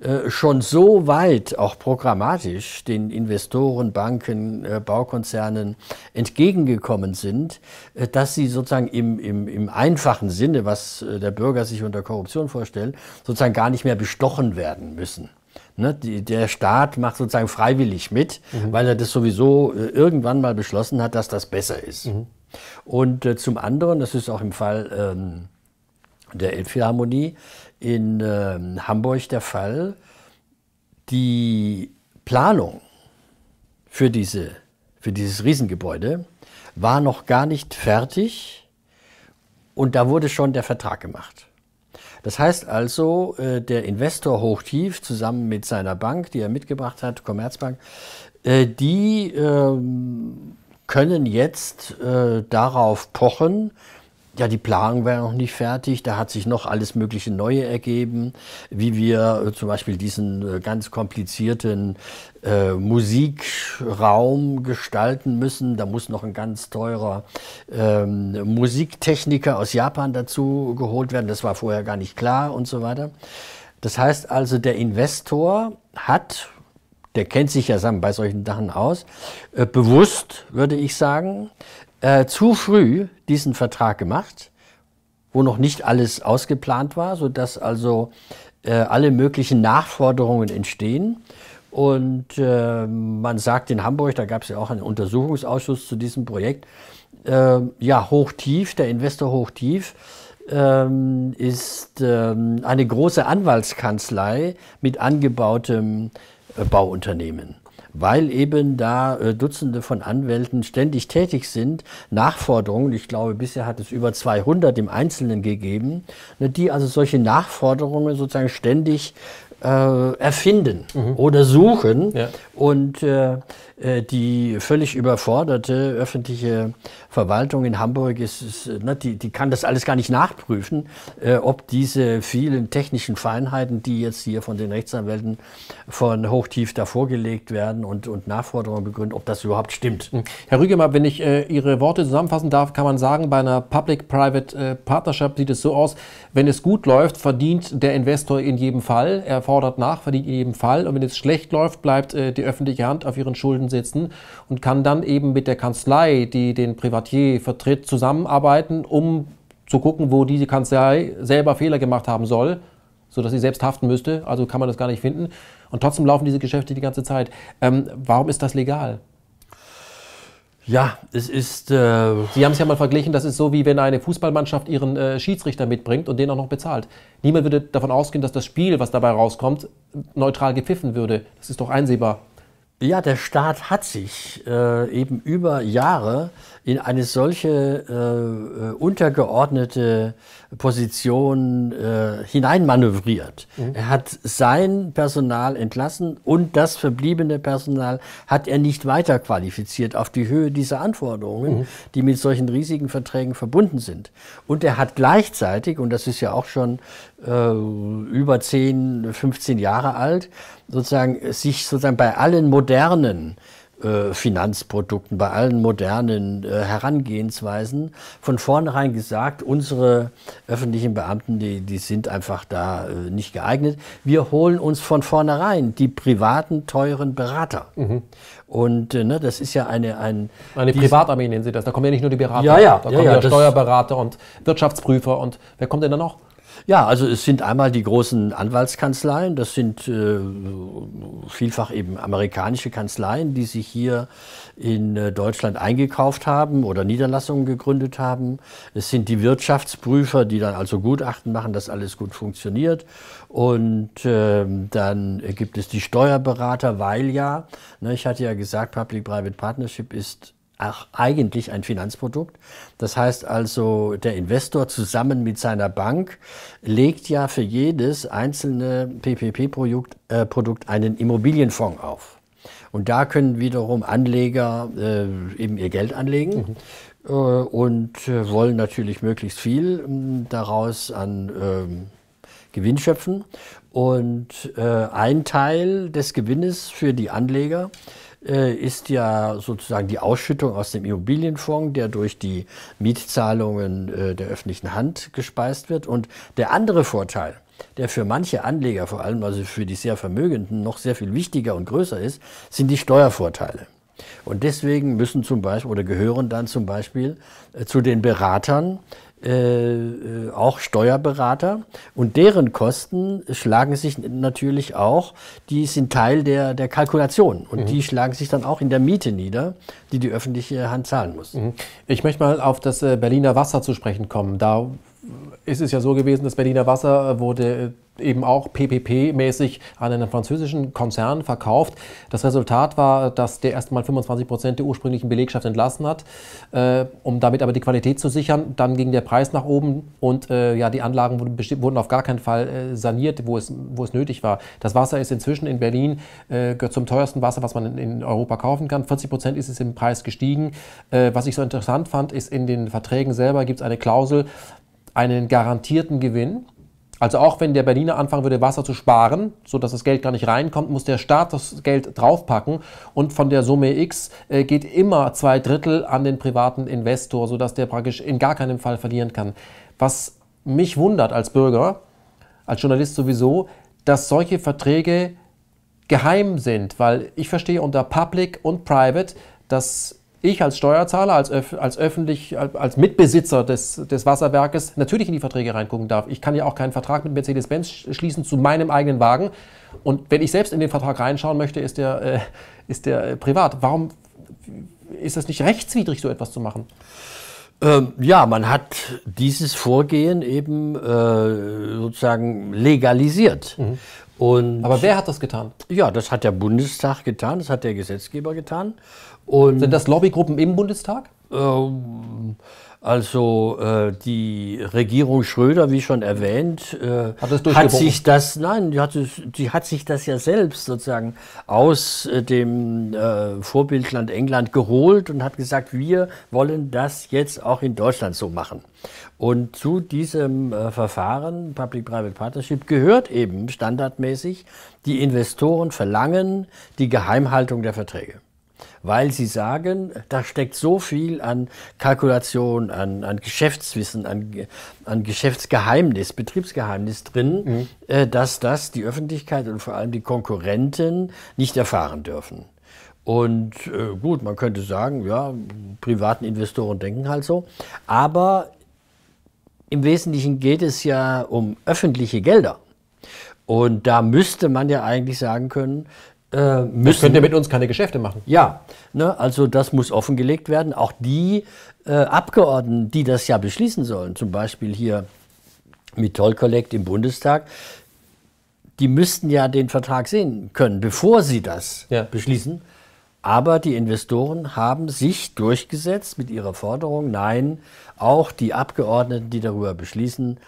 äh, schon so weit, auch programmatisch, den Investoren, Banken, äh, Baukonzernen entgegengekommen sind, äh, dass sie sozusagen im, im, im einfachen Sinne, was der Bürger sich unter Korruption vorstellt, sozusagen gar nicht mehr bestochen werden müssen. Ne? der Staat macht sozusagen freiwillig mit, mhm. weil er das sowieso irgendwann mal beschlossen hat, dass das besser ist. Mhm. Und zum anderen, das ist auch im Fall ähm, der Elbphilharmonie in äh, Hamburg der Fall. Die Planung für, diese, für dieses Riesengebäude war noch gar nicht fertig und da wurde schon der Vertrag gemacht. Das heißt also, äh, der Investor Hochtief zusammen mit seiner Bank, die er mitgebracht hat, Commerzbank, äh, die ähm, können jetzt äh, darauf pochen, ja, die Planung war noch nicht fertig, da hat sich noch alles mögliche Neue ergeben, wie wir äh, zum Beispiel diesen äh, ganz komplizierten äh, Musikraum gestalten müssen. Da muss noch ein ganz teurer ähm, Musiktechniker aus Japan dazu geholt werden, das war vorher gar nicht klar und so weiter. Das heißt also, der Investor hat, der kennt sich ja bei solchen Sachen aus, äh, bewusst, würde ich sagen, äh, zu früh diesen Vertrag gemacht, wo noch nicht alles ausgeplant war, so dass also äh, alle möglichen Nachforderungen entstehen. Und äh, man sagt in Hamburg, da gab es ja auch einen Untersuchungsausschuss zu diesem Projekt, äh, ja, hochtief, der Investor hochtief, ähm, ist ähm, eine große Anwaltskanzlei mit angebautem äh, Bauunternehmen weil eben da äh, Dutzende von Anwälten ständig tätig sind, Nachforderungen, ich glaube bisher hat es über 200 im Einzelnen gegeben, ne, die also solche Nachforderungen sozusagen ständig äh, erfinden mhm. oder suchen. Ja. Und äh, äh, die völlig überforderte öffentliche Verwaltung in Hamburg ist, ist äh, ne, die, die kann das alles gar nicht nachprüfen, äh, ob diese vielen technischen Feinheiten, die jetzt hier von den Rechtsanwälten von Hochtief da vorgelegt werden und, und Nachforderungen begründen, ob das überhaupt stimmt. Hm. Herr Rügemann, wenn ich äh, Ihre Worte zusammenfassen darf, kann man sagen, bei einer Public-Private-Partnership äh, sieht es so aus, wenn es gut läuft, verdient der Investor in jedem Fall, er fordert nach, verdient in jedem Fall und wenn es schlecht läuft, bleibt äh, die öffentliche Hand auf ihren Schulden sitzen und kann dann eben mit der Kanzlei, die den Privatier vertritt, zusammenarbeiten, um zu gucken, wo diese Kanzlei selber Fehler gemacht haben soll, sodass sie selbst haften müsste. Also kann man das gar nicht finden. Und trotzdem laufen diese Geschäfte die ganze Zeit. Ähm, warum ist das legal? Ja, es ist. Äh Sie haben es ja mal verglichen, das ist so, wie wenn eine Fußballmannschaft ihren äh, Schiedsrichter mitbringt und den auch noch bezahlt. Niemand würde davon ausgehen, dass das Spiel, was dabei rauskommt, neutral gepfiffen würde. Das ist doch einsehbar. Ja, der Staat hat sich äh, eben über Jahre in eine solche äh, äh, untergeordnete Position äh, hineinmanövriert. Mhm. Er hat sein Personal entlassen und das verbliebene Personal hat er nicht weiter qualifiziert auf die Höhe dieser Anforderungen, mhm. die mit solchen riesigen Verträgen verbunden sind. Und er hat gleichzeitig, und das ist ja auch schon äh, über 10, 15 Jahre alt, sozusagen sich sozusagen bei allen modernen äh, Finanzprodukten, bei allen modernen äh, Herangehensweisen von vornherein gesagt, unsere öffentlichen Beamten, die, die sind einfach da äh, nicht geeignet. Wir holen uns von vornherein die privaten, teuren Berater. Mhm. Und ne, das ist ja eine... Ein, eine Privatarmee nennen Sie das. Da kommen ja nicht nur die Berater, ja, ja, da kommen ja, ja Steuerberater und Wirtschaftsprüfer und wer kommt denn da noch? Ja, also es sind einmal die großen Anwaltskanzleien, das sind äh, vielfach eben amerikanische Kanzleien, die sich hier in äh, Deutschland eingekauft haben oder Niederlassungen gegründet haben. Es sind die Wirtschaftsprüfer, die dann also Gutachten machen, dass alles gut funktioniert. Und äh, dann gibt es die Steuerberater, weil ja, ne, ich hatte ja gesagt, Public-Private Partnership ist auch eigentlich ein Finanzprodukt. Das heißt also, der Investor zusammen mit seiner Bank legt ja für jedes einzelne PPP-Produkt äh, Produkt einen Immobilienfonds auf. Und da können wiederum Anleger äh, eben ihr Geld anlegen. Mhm äh, und äh, wollen natürlich möglichst viel ähm, daraus an ähm, Gewinn schöpfen. Und äh, ein Teil des Gewinnes für die Anleger äh, ist ja sozusagen die Ausschüttung aus dem Immobilienfonds, der durch die Mietzahlungen äh, der öffentlichen Hand gespeist wird. Und der andere Vorteil, der für manche Anleger, vor allem also für die sehr Vermögenden, noch sehr viel wichtiger und größer ist, sind die Steuervorteile. Und deswegen müssen zum Beispiel oder gehören dann zum Beispiel äh, zu den Beratern äh, äh, auch Steuerberater und deren Kosten schlagen sich natürlich auch, die sind Teil der, der Kalkulation und mhm. die schlagen sich dann auch in der Miete nieder, die die öffentliche Hand zahlen muss. Mhm. Ich möchte mal auf das äh, Berliner Wasser zu sprechen kommen. Da ist es ja so gewesen, das Berliner Wasser wurde eben auch PPP-mäßig an einen französischen Konzern verkauft. Das Resultat war, dass der erstmal 25 Prozent der ursprünglichen Belegschaft entlassen hat, äh, um damit aber die Qualität zu sichern. Dann ging der Preis nach oben und äh, ja, die Anlagen wurden, wurden auf gar keinen Fall äh, saniert, wo es, wo es nötig war. Das Wasser ist inzwischen in Berlin äh, gehört zum teuersten Wasser, was man in, in Europa kaufen kann. 40 Prozent ist es im Preis gestiegen. Äh, was ich so interessant fand, ist in den Verträgen selber gibt es eine Klausel, einen garantierten Gewinn. Also auch wenn der Berliner anfangen würde, Wasser zu sparen, sodass das Geld gar nicht reinkommt, muss der Staat das Geld draufpacken und von der Summe X äh, geht immer zwei Drittel an den privaten Investor, sodass der praktisch in gar keinem Fall verlieren kann. Was mich wundert als Bürger, als Journalist sowieso, dass solche Verträge geheim sind, weil ich verstehe unter Public und Private, dass ich als Steuerzahler, als, öf als öffentlich, als Mitbesitzer des, des Wasserwerkes natürlich in die Verträge reingucken darf. Ich kann ja auch keinen Vertrag mit Mercedes-Benz schließen zu meinem eigenen Wagen. Und wenn ich selbst in den Vertrag reinschauen möchte, ist der, äh, ist der äh, privat. Warum ist das nicht rechtswidrig, so etwas zu machen? Ähm, ja, man hat dieses Vorgehen eben äh, sozusagen legalisiert. Mhm. Und Aber wer hat das getan? Ja, das hat der Bundestag getan, das hat der Gesetzgeber getan. Und Sind das Lobbygruppen im Bundestag? Ähm, also äh, die Regierung Schröder, wie schon erwähnt, äh, hat, hat, sich das, nein, die hat, die hat, sich das ja selbst sozusagen aus äh, dem äh, Vorbildland England geholt und hat gesagt, wir wollen das jetzt auch in Deutschland so machen. Und zu diesem Verfahren Public-Private Partnership gehört eben standardmäßig, die Investoren verlangen die Geheimhaltung der Verträge weil sie sagen, da steckt so viel an Kalkulation, an, an Geschäftswissen, an, an Geschäftsgeheimnis, Betriebsgeheimnis drin, mhm. äh, dass das die Öffentlichkeit und vor allem die Konkurrenten nicht erfahren dürfen. Und äh, gut, man könnte sagen, ja, privaten Investoren denken halt so, aber im Wesentlichen geht es ja um öffentliche Gelder. Und da müsste man ja eigentlich sagen können, äh, müssen. könnt ihr mit uns keine Geschäfte machen. Ja, ne, also das muss offengelegt werden. Auch die äh, Abgeordneten, die das ja beschließen sollen, zum Beispiel hier mit Toll Collect im Bundestag, die müssten ja den Vertrag sehen können, bevor sie das ja. beschließen. Aber die Investoren haben sich durchgesetzt mit ihrer Forderung, nein, auch die Abgeordneten, die darüber beschließen,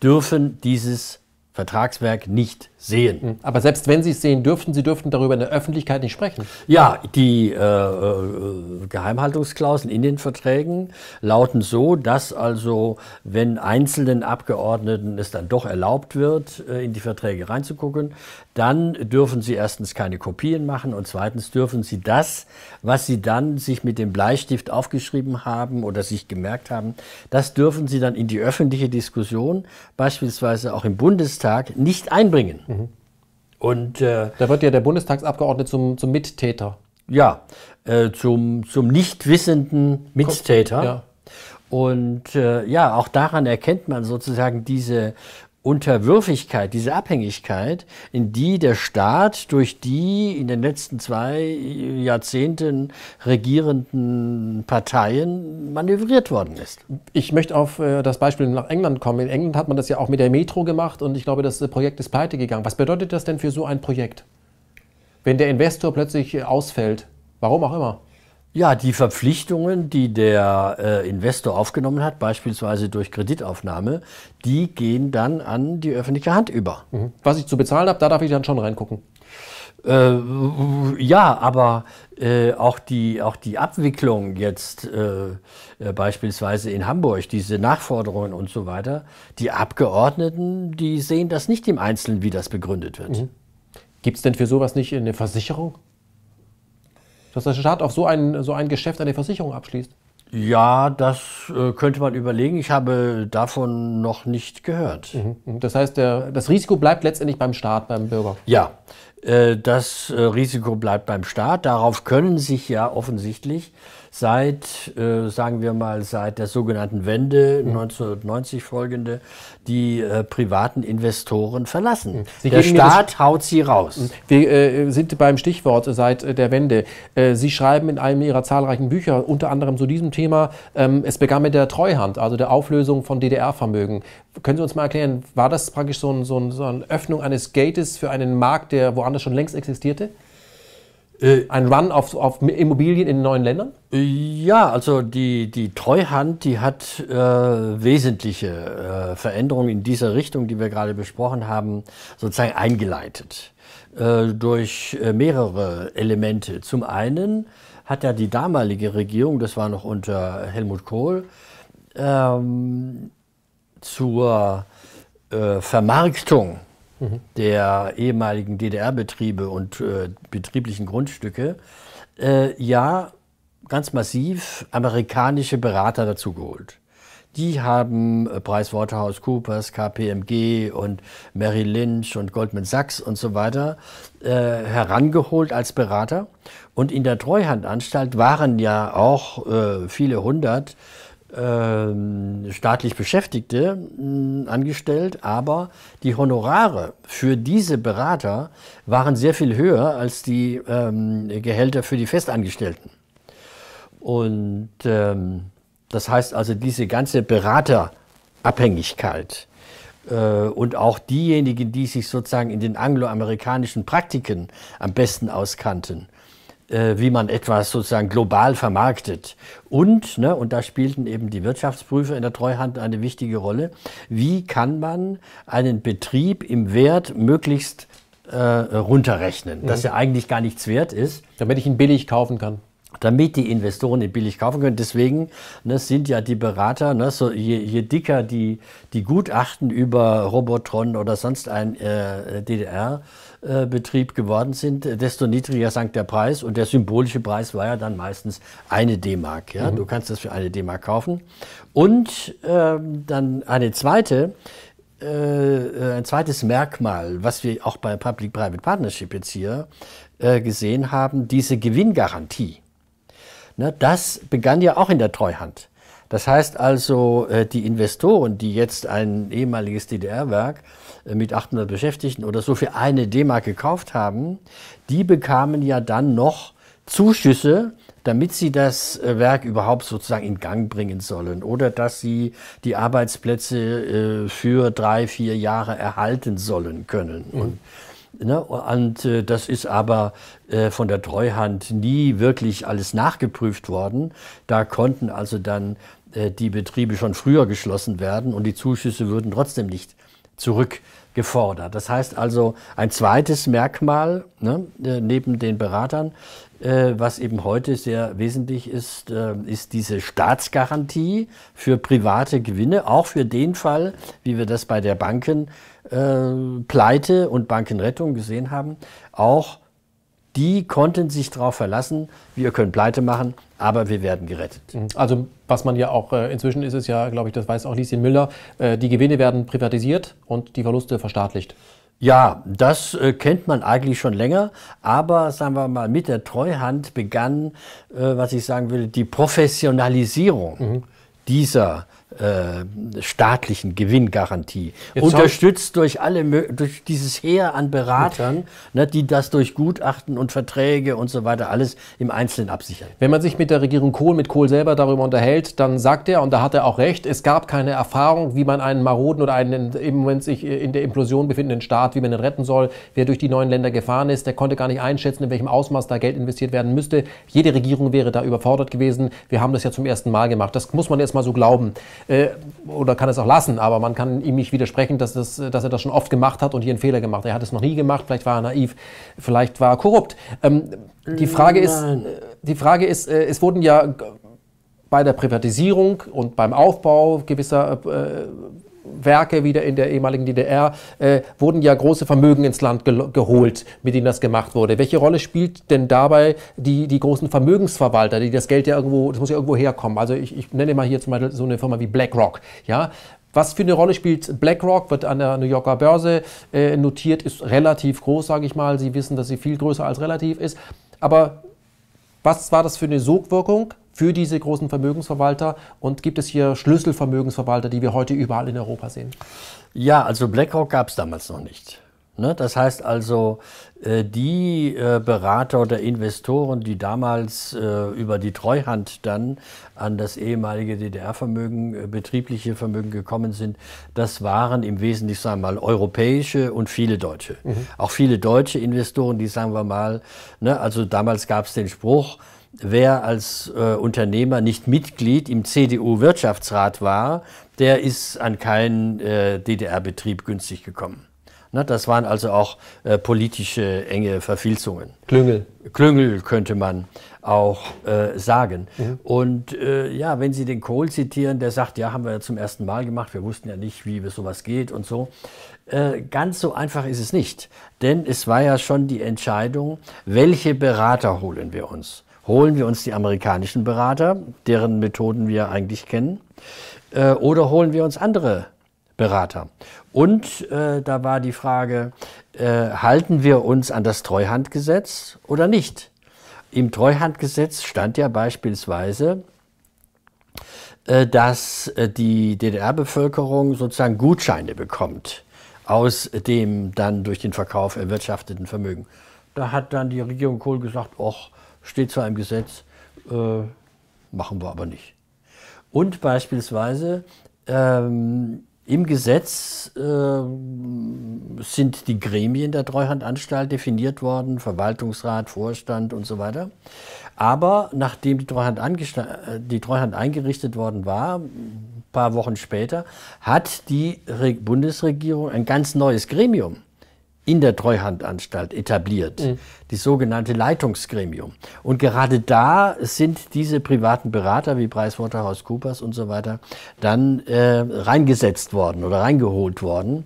dürfen dieses Vertragswerk nicht sehen. Hm. Aber selbst wenn sie es sehen dürften, sie dürften darüber in der Öffentlichkeit nicht sprechen. Ja, die äh, äh Geheimhaltungsklauseln in den Verträgen lauten so, dass also, wenn einzelnen Abgeordneten es dann doch erlaubt wird, äh, in die Verträge reinzugucken, dann dürfen sie erstens keine Kopien machen und zweitens dürfen sie das, was sie dann sich mit dem Bleistift aufgeschrieben haben oder sich gemerkt haben, das dürfen sie dann in die öffentliche Diskussion, beispielsweise auch im Bundestag, nicht einbringen. Mhm. Und, äh, da wird ja der Bundestagsabgeordnete zum, zum Mittäter. Ja, äh, zum, zum nicht wissenden Mittäter. Ja. Und äh, ja, auch daran erkennt man sozusagen diese Unterwürfigkeit, diese Abhängigkeit, in die der Staat durch die in den letzten zwei Jahrzehnten regierenden Parteien manövriert worden ist. Ich möchte auf äh, das Beispiel nach England kommen. In England hat man das ja auch mit der Metro gemacht und ich glaube, das Projekt ist pleite gegangen. Was bedeutet das denn für so ein Projekt, wenn der Investor plötzlich ausfällt? Warum auch immer? Ja, die Verpflichtungen, die der äh, Investor aufgenommen hat, beispielsweise durch Kreditaufnahme, die gehen dann an die öffentliche Hand über. Mhm. Was ich zu bezahlen habe, da darf ich dann schon reingucken. Äh, ja, aber äh, auch, die, auch die Abwicklung jetzt äh, äh, beispielsweise in Hamburg, diese Nachforderungen und so weiter, die Abgeordneten, die sehen das nicht im Einzelnen, wie das begründet wird. Mhm. Gibt es denn für sowas nicht eine Versicherung? dass der Staat auch so ein, so ein Geschäft an die Versicherung abschließt? Ja, das äh, könnte man überlegen. Ich habe davon noch nicht gehört. Mhm. mhm. Das heißt, der, das Risiko bleibt letztendlich beim Staat, beim Bürger. Ja, äh, das äh, Risiko bleibt beim Staat. Darauf können sich ja offensichtlich seit, äh, sagen wir mal, seit der sogenannten Wende mhm. 1990 folgende, die äh, privaten Investoren verlassen. Hm. Sie der Staat haut sie raus. Hm. Wir äh, sind beim Stichwort seit äh, der Wende. Äh, sie schreiben in einem ihrer zahlreichen Bücher, unter anderem zu diesem Thema, ähm, es begann mit der Treuhand, also der Auflösung von DDR-Vermögen. Können Sie uns mal erklären, war das praktisch so, ein, so, ein, so eine Öffnung eines Gates für einen Markt, der woanders schon längst existierte? äh, ein Run auf, auf Immobilien in neuen Ländern? Ja, also die, die Treuhand, die hat äh, wesentliche äh, Veränderungen in dieser Richtung, die wir gerade besprochen haben, sozusagen eingeleitet äh, durch äh, mehrere Elemente. Zum einen hat ja die damalige Regierung, das war noch unter Helmut Kohl, ähm, zur äh, Vermarktung der ehemaligen DDR-Betriebe und äh, betrieblichen Grundstücke, äh, ja ganz massiv amerikanische Berater dazugeholt. Die haben äh, Waterhouse Coopers, KPMG und Merrill Lynch und Goldman Sachs und so weiter äh, herangeholt als Berater. Und in der Treuhandanstalt waren ja auch äh, viele hundert ähm, staatlich Beschäftigte mm, angestellt, aber die Honorare für diese Berater waren sehr viel höher als die ähm, Gehälter für die Festangestellten. Und ähm, das heißt also, diese ganze Beraterabhängigkeit äh, und auch diejenigen, die sich sozusagen in den angloamerikanischen Praktiken am besten auskannten, äh, wie man etwas sozusagen global vermarktet. Und, ne, und da spielten eben die Wirtschaftsprüfer in der Treuhand eine wichtige Rolle, wie kann man einen Betrieb im Wert möglichst äh, runterrechnen, mhm. dass er eigentlich gar nichts wert ist. Damit ich ihn billig kaufen kann damit die Investoren ihn billig kaufen können. Deswegen ne, sind ja die Berater, ne, so je, je, dicker die, die Gutachten über Robotron oder sonst ein äh, DDR, äh, Betrieb geworden sind, äh, desto niedriger sank der Preis. Und der symbolische Preis war ja dann meistens eine D-Mark. Ja? Mhm. Du kannst das für eine D-Mark kaufen. Und ähm, dann eine zweite, äh, äh ein zweites Merkmal, was wir auch bei Public-Private Partnership jetzt hier äh, gesehen haben, diese Gewinngarantie. Ne, das begann ja auch in der Treuhand. Das heißt also, äh, die Investoren, die jetzt ein ehemaliges DDR-Werk äh, mit 800 Beschäftigten oder so für eine D-Mark gekauft haben, die bekamen ja dann noch Zuschüsse, damit sie das äh, Werk überhaupt sozusagen in Gang bringen sollen oder dass sie die Arbeitsplätze für drei, vier Jahre erhalten sollen können. Mhm. Und Ne? Und äh, das ist aber äh, von der Treuhand nie wirklich alles nachgeprüft worden. Da konnten also dann äh, die Betriebe schon früher geschlossen werden und die Zuschüsse würden trotzdem nicht zurückgefordert. Das heißt also, ein zweites Merkmal ne, äh, neben den Beratern, äh, was eben heute sehr wesentlich ist, äh, ist diese Staatsgarantie für private Gewinne, auch für den Fall, wie wir das bei der Banken äh, Pleite und Bankenrettung gesehen haben, auch die konnten sich darauf verlassen, wir können Pleite machen, aber wir werden gerettet. Mhm. Also was man ja auch, äh, inzwischen ist es ja, glaube ich, das weiß auch Lieschen Müller, äh, die Gewinne werden privatisiert und die Verluste verstaatlicht. Ja, das äh, kennt man eigentlich schon länger, aber sagen wir mal, mit der Treuhand begann, was ich sagen will, die Professionalisierung mhm. dieser äh, staatlichen Gewinngarantie. Jetzt unterstützt durch alle durch dieses Heer an Beratern, ne, die das durch Gutachten und Verträge und so weiter alles im Einzelnen absichern. Wenn man sich mit der Regierung Kohl, mit Kohl selber darüber unterhält, dann sagt er, und da hat er auch recht, es gab keine Erfahrung, wie man einen maroden oder einen im Moment sich in der Implosion befindenden Staat, wie man ihn retten soll, wer durch die neuen Länder gefahren ist, der konnte gar nicht einschätzen, in welchem Ausmaß da Geld investiert werden müsste. Jede Regierung wäre da überfordert gewesen. Wir haben das ja zum ersten Mal gemacht. Das muss man erst mal so glauben. Äh, oder kann es auch lassen, aber man kann ihm nicht widersprechen, dass, das, äh, dass er das schon oft gemacht hat und hier einen Fehler gemacht. Er hat es noch nie gemacht, vielleicht war er naiv, vielleicht war er korrupt. Ähm, die Frage ist, äh, die Frage ist äh, es wurden ja bei der Privatisierung und beim Aufbau gewisser äh, Werke wieder in der ehemaligen DDR, äh, wurden ja große Vermögen ins Land ge geholt, mit denen das gemacht wurde. Welche Rolle spielt denn dabei die, die großen Vermögensverwalter, die das Geld ja irgendwo, das muss ja irgendwo herkommen. Also ich, ich nenne mal hier zum Beispiel so eine Firma wie BlackRock. Ja? Was für eine Rolle spielt BlackRock? Wird an der New Yorker Börse äh, notiert, ist relativ groß, sage ich mal. Sie wissen, dass sie viel größer als relativ ist. Aber was war das für eine Sogwirkung? für diese großen Vermögensverwalter und gibt es hier Schlüsselvermögensverwalter, die wir heute überall in Europa sehen? Ja, also BlackRock gab es damals noch nicht. Ne? Das heißt also, äh, die äh, Berater oder Investoren, die damals äh, über die Treuhand dann an das ehemalige DDR-Vermögen, betriebliche Vermögen gekommen sind, das waren im Wesentlichen, sagen wir mal, europäische und viele Deutsche. Mhm. Auch viele deutsche Investoren, die, sagen wir mal, ne, also damals gab es den Spruch, wer als äh, Unternehmer nicht Mitglied im CDU-Wirtschaftsrat war, der ist an keinen äh, DDR-Betrieb günstig gekommen. Na, das waren also auch äh, politische enge Verfilzungen. Klüngel. Klüngel könnte man auch äh, sagen. Mhm. Und äh, ja, wenn Sie den Kohl zitieren, der sagt, ja, haben wir ja zum ersten Mal gemacht, wir wussten ja nicht, wie sowas geht und so. Äh, ganz so einfach ist es nicht. Denn es war ja schon die Entscheidung, welche Berater holen wir uns. Holen wir uns die amerikanischen Berater, deren Methoden wir eigentlich kennen, äh, oder holen wir uns andere Berater? Und äh, da war die Frage, äh, halten wir uns an das Treuhandgesetz oder nicht? Im Treuhandgesetz stand ja beispielsweise, äh, dass äh, die DDR-Bevölkerung sozusagen Gutscheine bekommt aus dem dann durch den Verkauf erwirtschafteten Vermögen. Da hat dann die Regierung Kohl gesagt, och, steht zwar im Gesetz, äh, machen wir aber nicht. Und beispielsweise ähm, im Gesetz äh, sind die Gremien der Treuhandanstalt definiert worden, Verwaltungsrat, Vorstand und so weiter. Aber nachdem die Treuhand, äh, die Treuhand eingerichtet worden war, ein paar Wochen später, hat die Re Bundesregierung ein ganz neues Gremium in der Treuhandanstalt etabliert, mhm. die sogenannte Leitungsgremium. Und gerade da sind diese privaten Berater wie Pricewaterhouse Coopers und so weiter dann äh, reingesetzt worden oder reingeholt worden.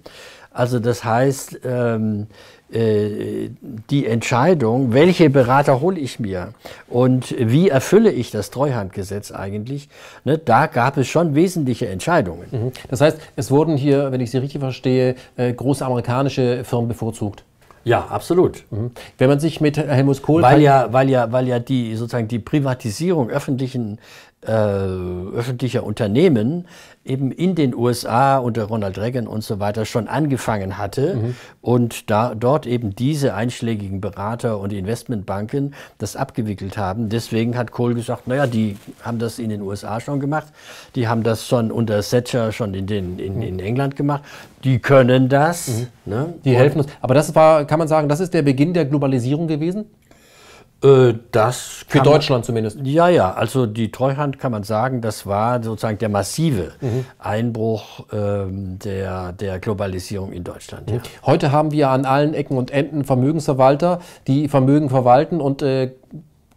Also das heißt, ähm, äh, die Entscheidung, welche Berater hole ich mir und wie erfülle ich das Treuhandgesetz eigentlich, ne, da gab es schon wesentliche Entscheidungen. Mhm. Das heißt, es wurden hier, wenn ich Sie richtig verstehe, äh, große amerikanische Firmen bevorzugt. Ja, absolut. Mhm. Wenn man sich mit Helmut Kohl weil ja, weil ja, weil ja die sozusagen die Privatisierung öffentlichen äh, öffentlicher Unternehmen eben in den USA unter Ronald Reagan und so weiter schon angefangen hatte mhm. und da dort eben diese einschlägigen Berater und Investmentbanken das abgewickelt haben. Deswegen hat Kohl gesagt, naja, die haben das in den USA schon gemacht, die haben das schon unter Thatcher schon in, den, in, mhm. in England gemacht, die können das. Mhm. Ne? Die helfen uns. Aber das war, kann man sagen, das ist der Beginn der Globalisierung gewesen? Äh, das Für Deutschland man, zumindest. Ja, ja. Also die Treuhand kann man sagen, das war sozusagen der massive mhm. Einbruch ähm, der, der Globalisierung in Deutschland. Mhm. Ja. Heute haben wir an allen Ecken und Enden Vermögensverwalter, die Vermögen verwalten und äh,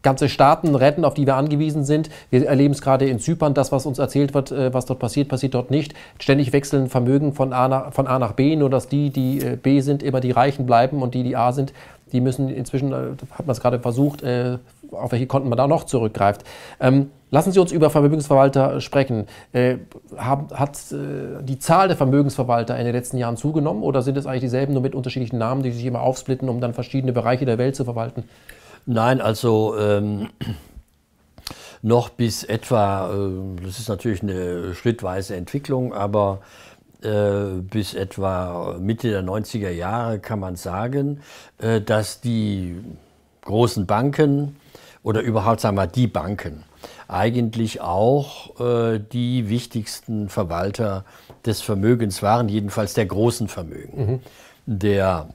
ganze Staaten retten, auf die wir angewiesen sind. Wir erleben es gerade in Zypern, das, was uns erzählt wird, äh, was dort passiert, passiert dort nicht. Ständig wechseln Vermögen von A nach, von A nach B, nur dass die, die äh, B sind, immer die Reichen bleiben und die, die A sind, die müssen inzwischen, äh, hat man es gerade versucht, auf welche Konten man da noch zurückgreift. Ähm, lassen Sie uns über Vermögensverwalter sprechen. hat die Zahl der Vermögensverwalter in den letzten Jahren zugenommen oder sind es eigentlich dieselben, nur mit unterschiedlichen Namen, die sich immer aufsplitten, um dann verschiedene Bereiche der Welt zu verwalten? Nein, also ähm, noch bis etwa, äh, das ist natürlich eine schrittweise Entwicklung, aber äh, bis etwa Mitte der 90er Jahre kann man sagen, äh, dass die großen Banken oder überhaupt sagen wir die Banken eigentlich auch äh, die wichtigsten Verwalter des Vermögens waren, jedenfalls der großen Vermögen. Mhm. Der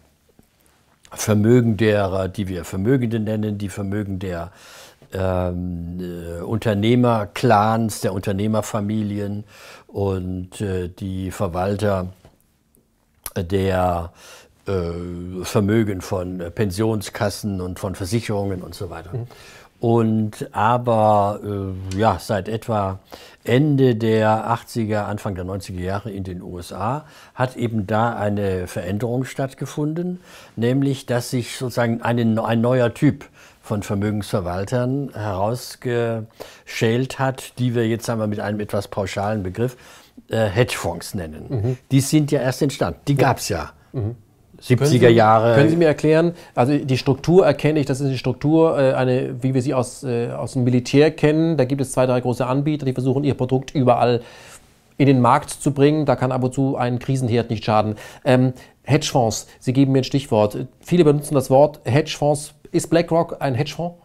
Vermögen derer, die wir Vermögende nennen, die Vermögen der ähm, äh, Unternehmerclans, der Unternehmerfamilien und äh, die Verwalter der äh, Vermögen von Pensionskassen und von Versicherungen und so weiter. Mhm. Und aber äh, ja, seit etwa Ende der 80er, Anfang der 90er Jahre in den USA hat eben da eine Veränderung stattgefunden, nämlich dass sich sozusagen eine, ein neuer Typ von Vermögensverwaltern herausgeschält hat, die wir jetzt einmal mit einem etwas pauschalen Begriff äh, Hedgefonds nennen. Mhm. Die sind ja erst entstanden, die ja. gab es ja. Mhm 70er Jahre. Können Sie mir erklären, also die Struktur erkenne ich, das ist eine Struktur, äh, eine, wie wir sie aus, äh, aus dem Militär kennen. Da gibt es zwei, drei große Anbieter, die versuchen ihr Produkt überall in den Markt zu bringen. Da kann ab und zu ein Krisenherd nicht schaden. Ähm, Hedgefonds, Sie geben mir ein Stichwort. Viele benutzen das Wort Hedgefonds. Ist BlackRock ein Hedgefonds?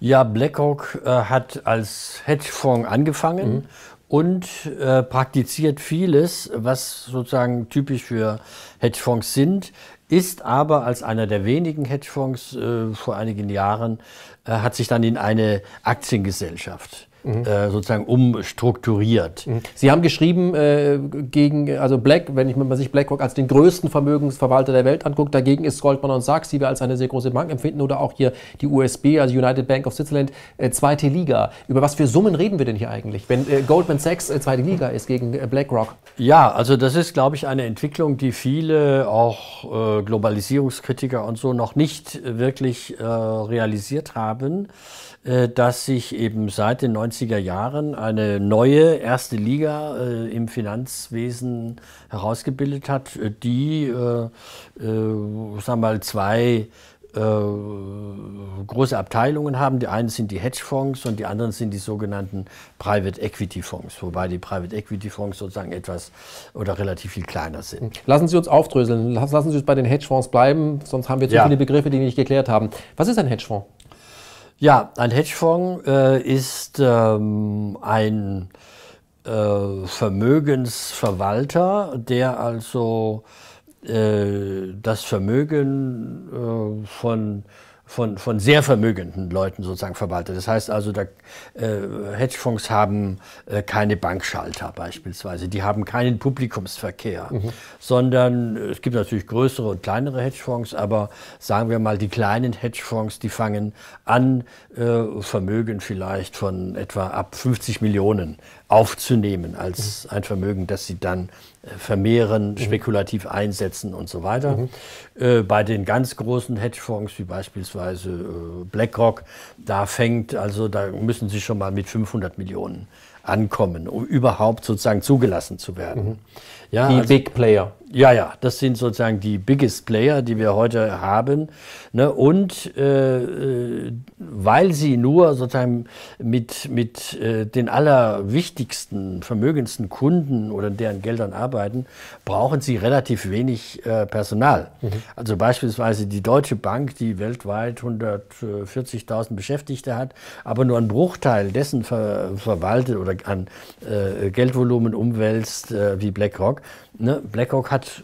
Ja, BlackRock äh, hat als Hedgefonds angefangen mhm und äh, praktiziert vieles, was sozusagen typisch für Hedgefonds sind, ist aber als einer der wenigen Hedgefonds äh, vor einigen Jahren, äh, hat sich dann in eine Aktiengesellschaft mhm. äh, sozusagen umstrukturiert. Mhm. Sie haben geschrieben, äh, gegen, also Black, wenn ich, man sich BlackRock als den größten Vermögensverwalter der Welt anguckt, dagegen ist Goldman und Sachs, die wir als eine sehr große Bank empfinden, oder auch hier die USB, also United Bank of Switzerland, äh, zweite Liga. Über was für Summen reden wir denn hier eigentlich, wenn äh, Goldman Sachs äh, zweite Liga ist gegen äh, BlackRock? Ja, also das ist, glaube ich, eine Entwicklung, die viele auch Globalisierungskritiker und so noch nicht wirklich realisiert haben. Äh, dass sich eben seit den 90er Jahren eine neue erste Liga äh, im Finanzwesen herausgebildet hat, äh, die äh, äh, sagen mal zwei äh, große Abteilungen haben. Die einen sind die Hedgefonds und die anderen sind die sogenannten Private Equity Fonds, wobei die Private Equity Fonds sozusagen etwas oder relativ viel kleiner sind. Hm. Lassen Sie uns aufdröseln, lassen Sie uns bei den Hedgefonds bleiben, sonst haben wir zu ja. viele Begriffe, die wir nicht geklärt haben. Was ist ein Hedgefonds? Ja, ein Hedgefonds äh, ist ähm, ein äh, Vermögensverwalter, der also äh, das Vermögen äh, von von, von sehr vermögenden Leuten sozusagen verwaltet. Das heißt also, da, äh, Hedgefonds haben äh, keine Bankschalter beispielsweise, die haben keinen Publikumsverkehr, mhm. sondern äh, es gibt natürlich größere und kleinere Hedgefonds, aber sagen wir mal, die kleinen Hedgefonds, die fangen an, äh, Vermögen vielleicht von etwa ab 50 Millionen aufzunehmen als mhm. ein Vermögen, das sie dann vermehren, mhm. spekulativ einsetzen und so weiter. Mhm. Äh, bei den ganz großen Hedgefonds wie beispielsweise äh, BlackRock, da fängt also, da müssen sie schon mal mit 500 Millionen ankommen, um überhaupt sozusagen zugelassen zu werden. Mhm. Ja, die also, Big Player. Ja, ja, das sind sozusagen die biggest Player, die wir heute haben. Ne? Und äh, äh, weil sie nur sozusagen mit, mit äh, den allerwichtigsten, vermögendsten Kunden oder deren Geldern arbeiten, brauchen sie relativ wenig äh, Personal. Mhm. Also beispielsweise die Deutsche Bank, die weltweit 140.000 Beschäftigte hat, aber nur einen Bruchteil dessen ver verwaltet oder an äh, Geldvolumen umwälzt äh, wie BlackRock BlackRock. Ne? BlackRock hat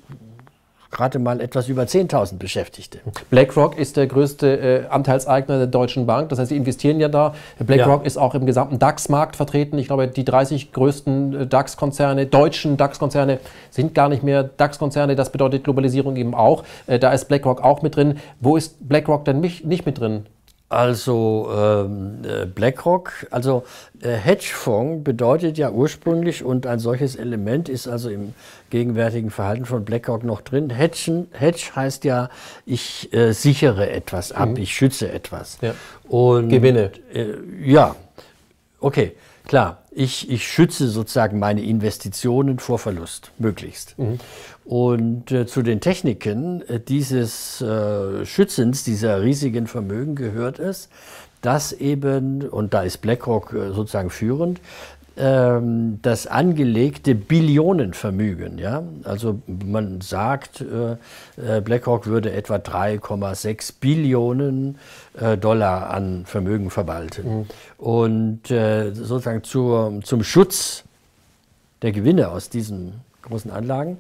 gerade mal etwas über 10.000 Beschäftigte. BlackRock ist der größte äh, Anteilseigner der Deutschen Bank. Das heißt, sie investieren ja da. BlackRock ja. ist auch im gesamten DAX-Markt vertreten. Ich glaube, die 30 größten äh, DAX-Konzerne, deutschen DAX-Konzerne, sind gar nicht mehr DAX-Konzerne. Das bedeutet Globalisierung eben auch. Äh, da ist BlackRock auch mit drin. Wo ist BlackRock denn nicht, nicht mit drin? also ähm, äh, BlackRock, also äh, Hedgefonds bedeutet ja ursprünglich und ein solches Element ist also im gegenwärtigen Verhalten von BlackRock noch drin. Hedgen, Hedge heißt ja, ich äh, sichere etwas ab, mhm. ich schütze etwas. Ja. Und, Gewinne. Äh, ja, okay, klar. Ich, ich schütze sozusagen meine Investitionen vor Verlust, möglichst. Mhm. Und äh, zu den Techniken äh, dieses äh, Schützens, dieser riesigen Vermögen gehört es, dass eben, und da ist BlackRock äh, sozusagen führend, ähm, das angelegte Billionenvermögen. Ja? Also man sagt, äh, äh, BlackRock würde etwa 3,6 Billionen Dollar an Vermögen verwalten. Mhm. Und sozusagen zur, zum Schutz der Gewinne aus diesen großen Anlagen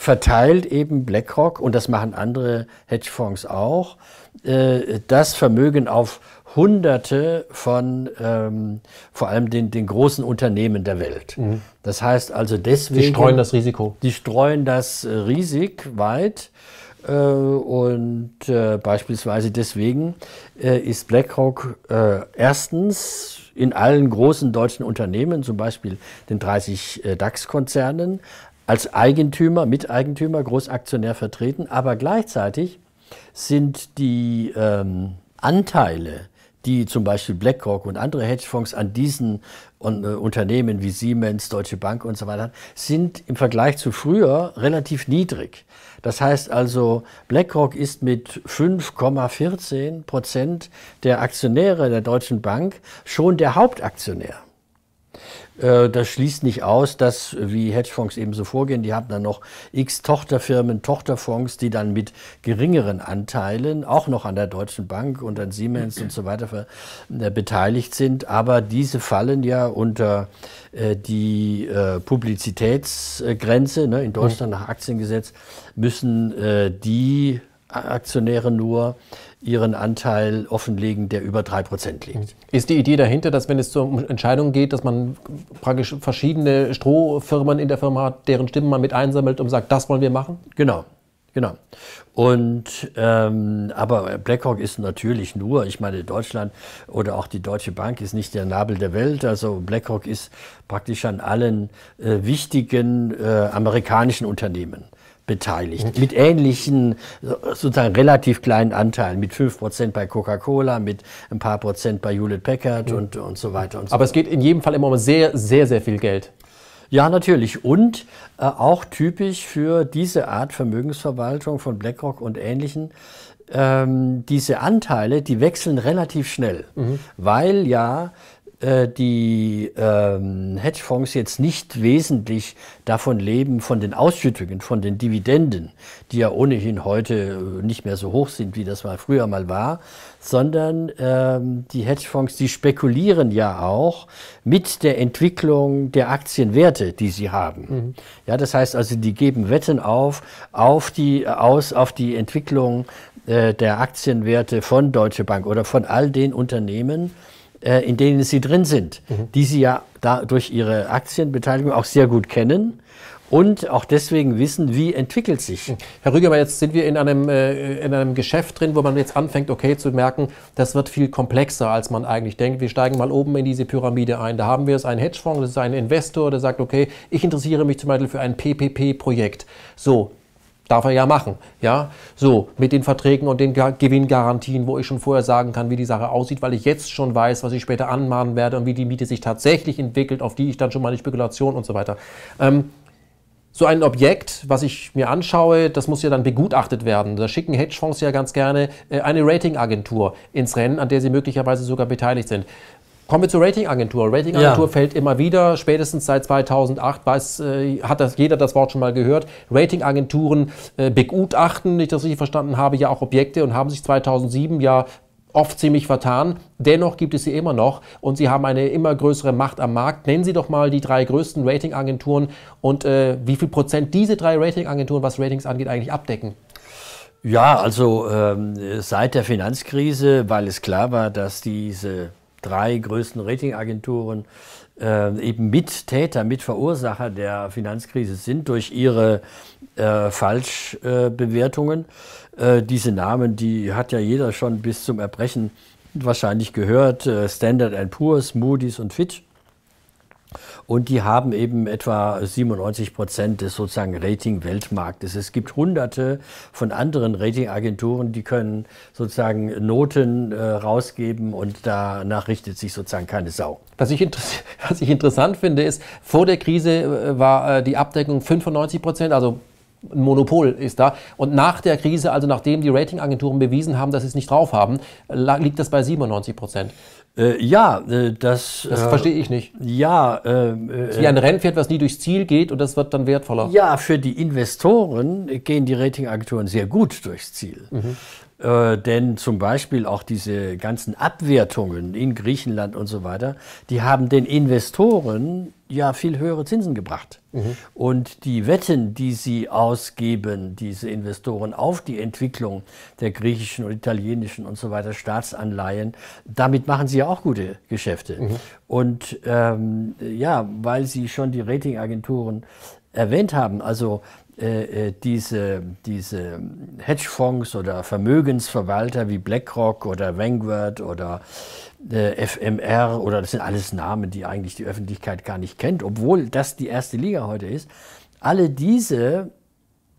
verteilt eben BlackRock, und das machen andere Hedgefonds auch, äh, das Vermögen auf Hunderte von ähm, vor allem den, den großen Unternehmen der Welt. Mhm. Das heißt also deswegen. Die streuen das Risiko. Die streuen das äh, Risik weit. Äh, und äh, beispielsweise deswegen äh, ist BlackRock äh, erstens in allen großen deutschen Unternehmen, zum Beispiel den 30 äh, DAX-Konzernen, als Eigentümer, Miteigentümer, Großaktionär vertreten, aber gleichzeitig sind die ähm, Anteile, die zum Beispiel BlackRock und andere Hedgefonds an diesen äh, Unternehmen wie Siemens, Deutsche Bank und so weiter, sind im Vergleich zu früher relativ niedrig. Das heißt also, BlackRock ist mit 5,14 Prozent der Aktionäre der Deutschen Bank schon der Hauptaktionär. Äh, das schließt nicht aus, dass, wie Hedgefonds eben so vorgehen, die haben dann noch x Tochterfirmen, Tochterfonds, die dann mit geringeren Anteilen auch noch an der Deutschen Bank und an Siemens und so weiter äh, beteiligt sind. Aber diese fallen ja unter äh, die Publizitätsgrenze. Ne, in Deutschland mhm. nach Aktiengesetz müssen die Aktionäre nur ihren Anteil offenlegen, der über drei Prozent liegt. Mhm. Ist die Idee dahinter, dass wenn es zur Entscheidung geht, dass man praktisch verschiedene Strohfirmen in der Firma hat, deren Stimmen man mit einsammelt und sagt, das wollen wir machen? Genau. Genau. Und ähm, aber BlackRock ist natürlich nur, ich meine, Deutschland oder auch die Deutsche Bank ist nicht der Nabel der Welt. Also BlackRock ist praktisch an allen äh, wichtigen äh, amerikanischen Unternehmen beteiligt. Mhm. Mit ähnlichen, sozusagen relativ kleinen Anteilen, mit 5% bei Coca-Cola, mit ein paar Prozent bei Hewlett Packard mhm. und, und so weiter und Aber fort. es geht in jedem Fall immer um sehr, sehr, sehr viel Geld. Ja, natürlich. Und äh, auch typisch für diese Art Vermögensverwaltung von BlackRock und ähnlichen ähm, diese Anteile, die wechseln relativ schnell, mhm. weil ja äh, die ähm, Hedgefonds jetzt nicht wesentlich davon leben, von den Ausschüttungen, von den Dividenden, die ja ohnehin heute äh, nicht mehr so hoch sind, wie das mal früher mal war, sondern ähm, die Hedgefonds, die spekulieren ja auch mit der Entwicklung der Aktienwerte, die sie haben. Mhm. Ja, das heißt also, die geben Wetten auf, auf die, aus, auf die Entwicklung äh, der Aktienwerte von Deutsche Bank oder von all den Unternehmen, äh, in denen sie drin sind, mhm. die sie ja da durch ihre Aktienbeteiligung auch sehr gut kennen und auch deswegen wissen, wie entwickelt sich. Mhm. Herr Rügemer, jetzt sind wir in einem, äh, in einem Geschäft drin, wo man jetzt anfängt, okay, zu merken, das wird viel komplexer, als man eigentlich denkt. Wir steigen mal oben in diese Pyramide ein. Da haben wir es, ein Hedgefonds, das ist ein Investor, der sagt, okay, ich interessiere mich zum Beispiel für ein PPP-Projekt. So, Darf er ja machen. Ja? So, mit den Verträgen und den Gewinngarantien, wo ich schon vorher sagen kann, wie die Sache aussieht, weil ich jetzt schon weiß, was ich später anmahnen werde und wie die Miete sich tatsächlich entwickelt, auf die ich dann schon meine Spekulation und so weiter. Ähm, so ein Objekt, was ich mir anschaue, das muss ja dann begutachtet werden. Da schicken Hedgefonds ja ganz gerne äh, eine Ratingagentur ins Rennen, an der sie möglicherweise sogar beteiligt sind. Kommen wir zur Ratingagentur. Ratingagentur ja. fällt immer wieder. Spätestens seit 2008 weiß, äh, hat das, jeder das Wort schon mal gehört. Ratingagenturen äh, begutachten, nicht dass ich verstanden habe, ja auch Objekte und haben sich 2007 ja oft ziemlich vertan. Dennoch gibt es sie immer noch und sie haben eine immer größere Macht am Markt. Nennen Sie doch mal die drei größten Ratingagenturen und äh, wie viel Prozent diese drei Ratingagenturen, was Ratings angeht, eigentlich abdecken. Ja, also ähm, seit der Finanzkrise, weil es klar war, dass diese drei größten Ratingagenturen äh, eben Mittäter, Mitverursacher der Finanzkrise sind durch ihre äh, Falschbewertungen. Äh, diese Namen, die hat ja jeder schon bis zum Erbrechen wahrscheinlich gehört. Äh, Standard Poor's, Moody's und Fitch. Und die haben eben etwa 97 Prozent des sozusagen Rating-Weltmarktes. Es gibt hunderte von anderen Ratingagenturen, die können sozusagen Noten äh, rausgeben und danach richtet sich sozusagen keine Sau. Was ich, was ich interessant finde, ist, vor der Krise äh, war äh, die Abdeckung 95 Prozent, also ein Monopol ist da. Und nach der Krise, also nachdem die Ratingagenturen bewiesen haben, dass sie es nicht drauf haben, liegt das bei 97 Prozent. Äh, ja, äh, das. Das äh, verstehe ich nicht. Ja. Äh, äh, wie ein Rennpferd, was nie durchs Ziel geht und das wird dann wertvoller. Ja, für die Investoren gehen die Ratingagenturen sehr gut durchs Ziel. Mhm. Äh, denn zum Beispiel auch diese ganzen Abwertungen in Griechenland und so weiter, die haben den Investoren ja viel höhere Zinsen gebracht. Mhm. Und die Wetten, die sie ausgeben, diese Investoren auf die Entwicklung der griechischen und italienischen und so weiter Staatsanleihen, damit machen sie ja auch gute Geschäfte. Mhm. Und ähm, ja, weil sie schon die Ratingagenturen erwähnt haben, also äh, äh, diese, diese Hedgefonds oder Vermögensverwalter wie BlackRock oder Vanguard oder äh, FMR oder das sind alles Namen, die eigentlich die Öffentlichkeit gar nicht kennt, obwohl das die erste Liga heute ist. Alle diese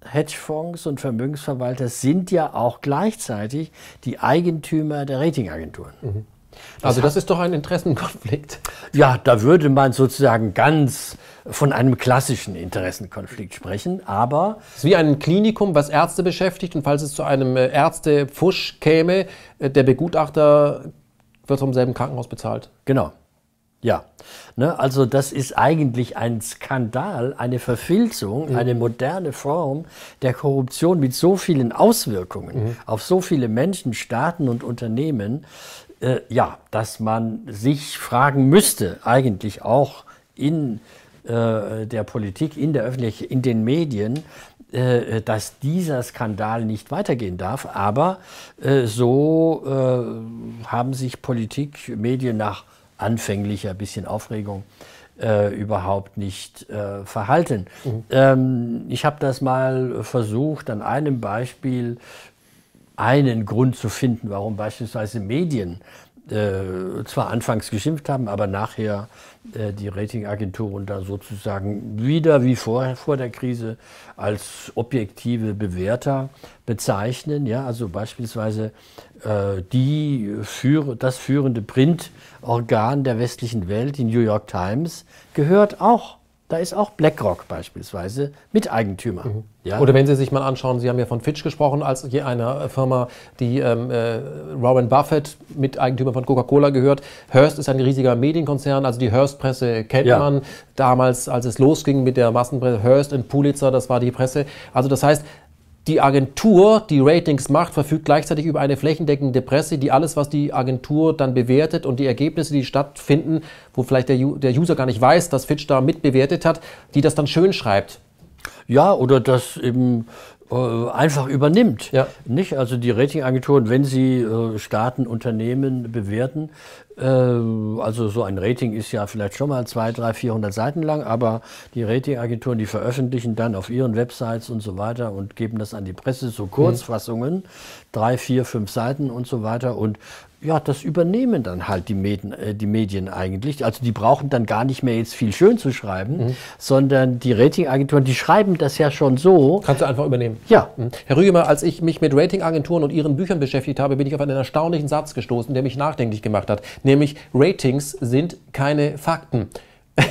Hedgefonds und Vermögensverwalter sind ja auch gleichzeitig die Eigentümer der Ratingagenturen. Mhm. Also das ist doch ein Interessenkonflikt. Ja, da würde man sozusagen ganz von einem klassischen Interessenkonflikt sprechen, aber... Es ist wie ein Klinikum, was Ärzte beschäftigt und falls es zu einem äh, Ärztefusch käme, äh, der Begutachter wird vom selben Krankenhaus bezahlt. Genau. Ja, ne, also das ist eigentlich ein Skandal, eine Verfilzung, mhm. eine moderne Form der Korruption mit so vielen Auswirkungen mhm. auf so viele Menschen, Staaten und Unternehmen, äh, ja, dass man sich fragen müsste, eigentlich auch in äh, der Politik, in der Öffentlichkeit, in den Medien, äh, dass dieser Skandal nicht weitergehen darf. Aber äh, so äh, haben sich Politik, Medien nach anfänglicher bisschen Aufregung äh, überhaupt nicht äh, verhalten. Mhm. Ähm, ich habe das mal versucht, an einem Beispiel einen Grund zu finden, warum beispielsweise Medien äh, zwar anfangs geschimpft haben, aber nachher äh, die Ratingagenturen da sozusagen wieder wie vor, vor der Krise als objektive Bewerter bezeichnen. Ja? Also beispielsweise äh, die für, das führende Printorgan der westlichen Welt, die New York Times, gehört auch da ist auch BlackRock beispielsweise Miteigentümer. Mhm. Ja? Oder wenn Sie sich mal anschauen, Sie haben ja von Fitch gesprochen, als hier einer Firma, die ähm, äh, Warren Buffett, Miteigentümer von Coca-Cola gehört. Hearst ist ein riesiger Medienkonzern, also die Hearst-Presse kennt ja. man. Damals, als es losging mit der Massenpresse, Hearst und Pulitzer, das war die Presse. Also das heißt, die Agentur, die Ratings macht, verfügt gleichzeitig über eine flächendeckende Presse, die alles, was die Agentur dann bewertet und die Ergebnisse, die stattfinden, wo vielleicht der, der User gar nicht weiß, dass Fitch da mitbewertet hat, die das dann schön schreibt. Ja, oder dass eben äh, einfach übernimmt. Ja. Nicht? Also die Ratingagenturen, wenn sie äh, Staaten, Unternehmen bewerten, äh, also so ein Rating ist ja vielleicht schon mal 200, 300, 400 Seiten lang, aber die Ratingagenturen, die veröffentlichen dann auf ihren Websites und so weiter und geben das an die Presse, so mhm. Kurzfassungen, mhm. drei, vier, fünf Seiten und so weiter. Und ja, das übernehmen dann halt die, Med äh, die Medien eigentlich. Also die brauchen dann gar nicht mehr jetzt viel schön zu schreiben, mhm. sondern die Ratingagenturen, die schreiben das ja schon so. Kannst du einfach übernehmen. Ja. Mhm. Herr Rügemer, als ich mich mit Ratingagenturen und ihren Büchern beschäftigt habe, bin ich auf einen erstaunlichen Satz gestoßen, der mich nachdenklich gemacht hat. Nämlich, Ratings sind keine Fakten.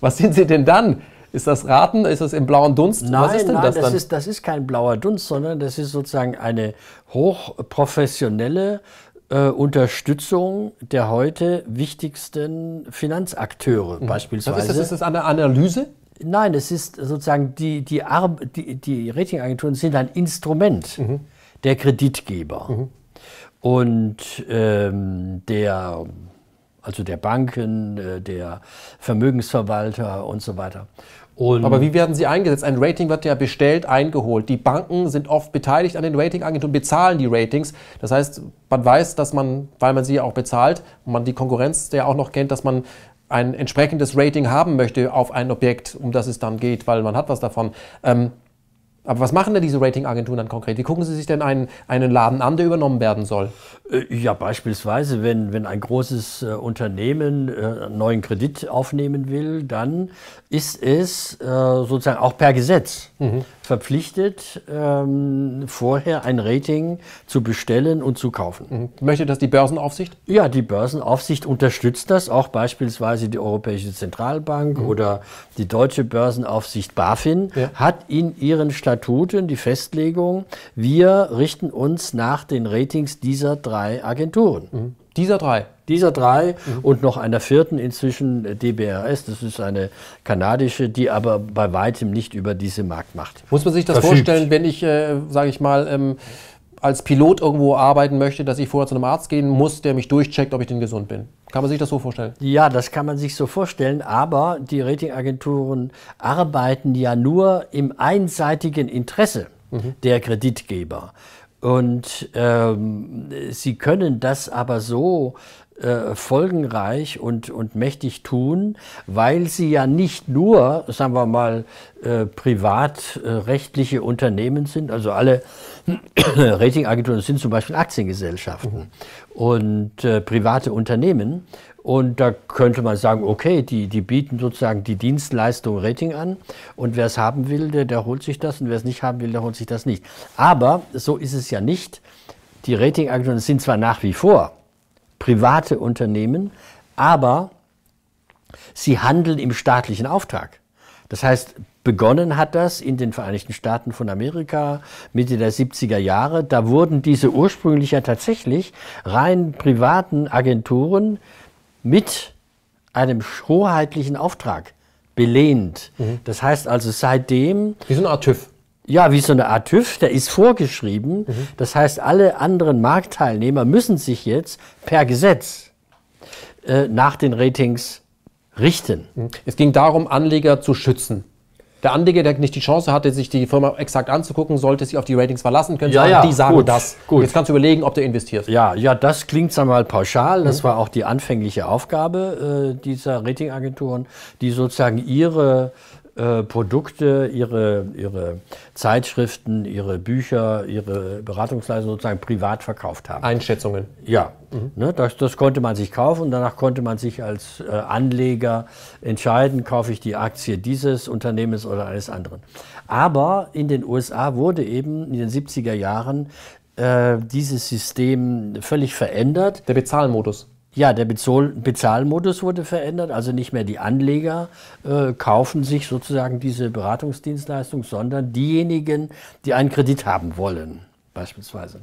Was sind sie denn dann? Ist das Raten? Ist das im blauen Dunst? Nein, Was ist denn nein, das, das Ist, das ist kein blauer Dunst, sondern das ist sozusagen eine hochprofessionelle äh, Unterstützung der heute wichtigsten Finanzakteure mhm. beispielsweise. Das ist, das eine Analyse? Nein, es ist sozusagen, die, die, Ar die, die Ratingagenturen sind ein Instrument mhm. der Kreditgeber. Mhm. Und ähm, der also der Banken, äh, der Vermögensverwalter und so weiter. Und Aber wie werden sie eingesetzt? Ein Rating wird ja bestellt, eingeholt. Die Banken sind oft beteiligt an den Ratingagenturen, bezahlen die Ratings. Das heißt, man weiß, dass man, weil man sie ja auch bezahlt, man die Konkurrenz ja auch noch kennt, dass man ein entsprechendes Rating haben möchte auf ein Objekt, um das es dann geht, weil man hat was davon. Ähm, aber was machen denn diese Ratingagenturen dann konkret? Wie gucken sie sich denn einen, einen Laden an, der übernommen werden soll? Äh, ja, beispielsweise, wenn, wenn ein großes äh, Unternehmen äh, einen neuen Kredit aufnehmen will, dann ist es äh, sozusagen auch per Gesetz mhm verpflichtet, ähm, vorher ein Rating zu bestellen und zu kaufen. Mhm. Möchte das die Börsenaufsicht? Ja, die Börsenaufsicht unterstützt das, auch beispielsweise die Europäische Zentralbank mhm. oder die deutsche Börsenaufsicht BaFin ja. hat in ihren Statuten die Festlegung, wir richten uns nach den Ratings dieser drei Agenturen. Mhm. Dieser drei? dieser drei mhm. und noch einer vierten inzwischen äh, DBRS, das ist eine kanadische, die aber bei weitem nicht über diese Marktmacht. Muss man sich das verfügt. vorstellen, wenn ich, äh, sage ich mal, ähm, als Pilot irgendwo arbeiten möchte, dass ich vorher zu einem Arzt gehen muss, der mich durchcheckt, ob ich denn gesund bin? Kann man sich das so vorstellen? Ja, das kann man sich so vorstellen, aber die Ratingagenturen arbeiten ja nur im einseitigen Interesse mhm. der Kreditgeber. Und ähm, sie können das aber so äh, folgenreich und, und mächtig tun, weil sie ja nicht nur, sagen wir mal, äh, privatrechtliche Unternehmen sind, also alle Ratingagenturen sind zum Beispiel Aktiengesellschaften mhm. und äh, private Unternehmen. Und da könnte man sagen, okay, die, die bieten sozusagen die Dienstleistung Rating an. Und wer es haben will, der, der holt sich das. Und wer es nicht haben will, der holt sich das nicht. Aber so ist es ja nicht. Die Ratingagenturen sind zwar nach wie vor private Unternehmen, aber sie handeln im staatlichen Auftrag. Das heißt, begonnen hat das in den Vereinigten Staaten von Amerika Mitte der 70er Jahre. Da wurden diese ursprünglich ja tatsächlich rein privaten Agenturen mit einem hoheitlichen Auftrag belehnt. Mhm. Das heißt also seitdem. Wie so eine Art TÜV. Ja, wie so eine Art TÜV, der ist vorgeschrieben. Mhm. Das heißt, alle anderen Marktteilnehmer müssen sich jetzt per Gesetz äh, nach den Ratings richten. Mhm. Es ging darum, Anleger zu schützen. Der Anleger, der nicht die Chance hatte, sich die Firma exakt anzugucken, sollte sich auf die Ratings verlassen können. Ja, ja, die sagen gut, das. Gut. Jetzt kannst du überlegen, ob du investierst. Ja, ja, das klingt einmal pauschal. Das mhm. war auch die anfängliche Aufgabe äh, dieser Ratingagenturen, die sozusagen ihre äh, Produkte, ihre, ihre Zeitschriften, ihre Bücher, ihre Beratungsleistungen sozusagen privat verkauft haben. Einschätzungen. Ja, mhm. ne, das, das, konnte man sich kaufen. Danach konnte man sich als äh, Anleger entscheiden, kaufe ich die Aktie dieses Unternehmens oder eines anderen. Aber in den USA wurde eben in den 70er Jahren äh, dieses System völlig verändert. Der Bezahlmodus. Ja, der Bezahlmodus wurde verändert, also nicht mehr die Anleger äh, kaufen sich sozusagen diese Beratungsdienstleistung, sondern diejenigen, die einen Kredit haben wollen, beispielsweise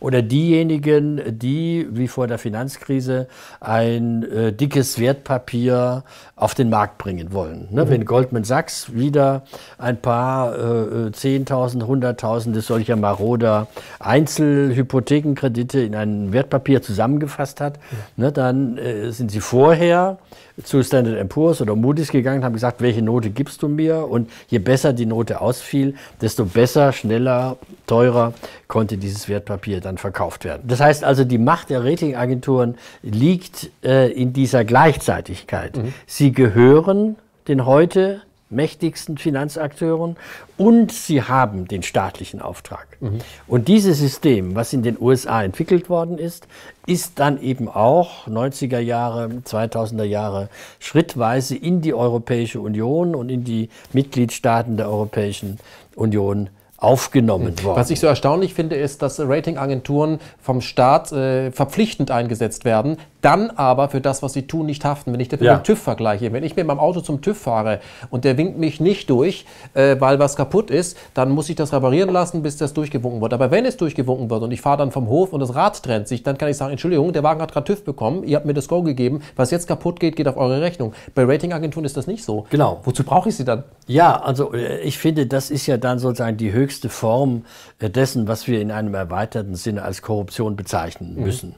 oder diejenigen, die wie vor der Finanzkrise ein äh, dickes Wertpapier auf den Markt bringen wollen. Ne? Mhm. Wenn Goldman Sachs wieder ein paar äh, 10.000, 100.000 solcher maroder Einzelhypothekenkredite in ein Wertpapier zusammengefasst hat, mhm. ne, dann äh, sind sie vorher zu Standard Poor's oder Moody's gegangen und haben gesagt, welche Note gibst du mir? Und je besser die Note ausfiel, desto besser, schneller, teurer konnte dieses Wertpapier dann verkauft werden. Das heißt also, die Macht der Ratingagenturen liegt äh, in dieser Gleichzeitigkeit. Mhm. Sie gehören den heute mächtigsten Finanzakteuren und sie haben den staatlichen Auftrag. Mhm. Und dieses System, was in den USA entwickelt worden ist, ist dann eben auch 90er Jahre, 2000er Jahre schrittweise in die Europäische Union und in die Mitgliedstaaten der Europäischen Union aufgenommen mhm. worden. Was ich so erstaunlich finde, ist, dass Ratingagenturen vom Staat äh, verpflichtend eingesetzt werden dann aber für das, was sie tun, nicht haften. Wenn ich das mit ja. dem TÜV vergleiche, wenn ich mit meinem Auto zum TÜV fahre und der winkt mich nicht durch, äh, weil was kaputt ist, dann muss ich das reparieren lassen, bis das durchgewunken wird. Aber wenn es durchgewunken wird und ich fahre dann vom Hof und das Rad trennt sich, dann kann ich sagen, Entschuldigung, der Wagen hat gerade TÜV bekommen, ihr habt mir das Go gegeben, was jetzt kaputt geht, geht auf eure Rechnung. Bei Ratingagenturen ist das nicht so. Genau. Wozu brauche ich sie dann? Ja, also äh, ich finde, das ist ja dann sozusagen die höchste Form äh, dessen, was wir in einem erweiterten Sinne als Korruption bezeichnen mhm. müssen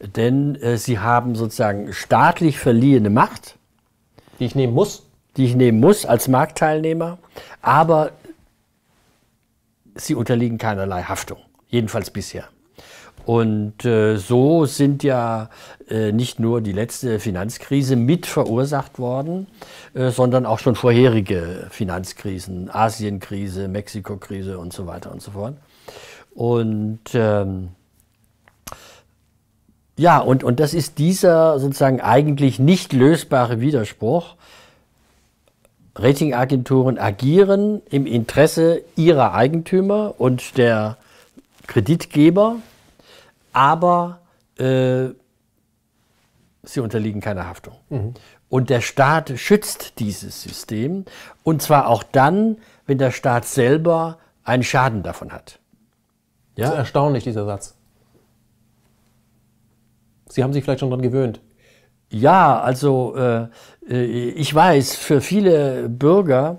denn äh, sie haben sozusagen staatlich verliehene Macht. Die ich nehmen muss? Die ich nehmen muss als Marktteilnehmer, aber sie unterliegen keinerlei Haftung, jedenfalls bisher. Und äh, so sind ja äh, nicht nur die letzte Finanzkrise mit verursacht worden, äh, sondern auch schon vorherige Finanzkrisen, Asienkrise, Mexikokrise und so weiter und so fort. Und ähm, ja, und, und das ist dieser sozusagen eigentlich nicht lösbare Widerspruch. Ratingagenturen agieren im Interesse ihrer Eigentümer und der Kreditgeber, aber äh, sie unterliegen keiner Haftung. Mhm. Und der Staat schützt dieses System, und zwar auch dann, wenn der Staat selber einen Schaden davon hat. Ja? Das ist erstaunlich, dieser Satz. Sie haben sich vielleicht schon daran gewöhnt. Ja, also äh, äh, ich weiß, für viele Bürger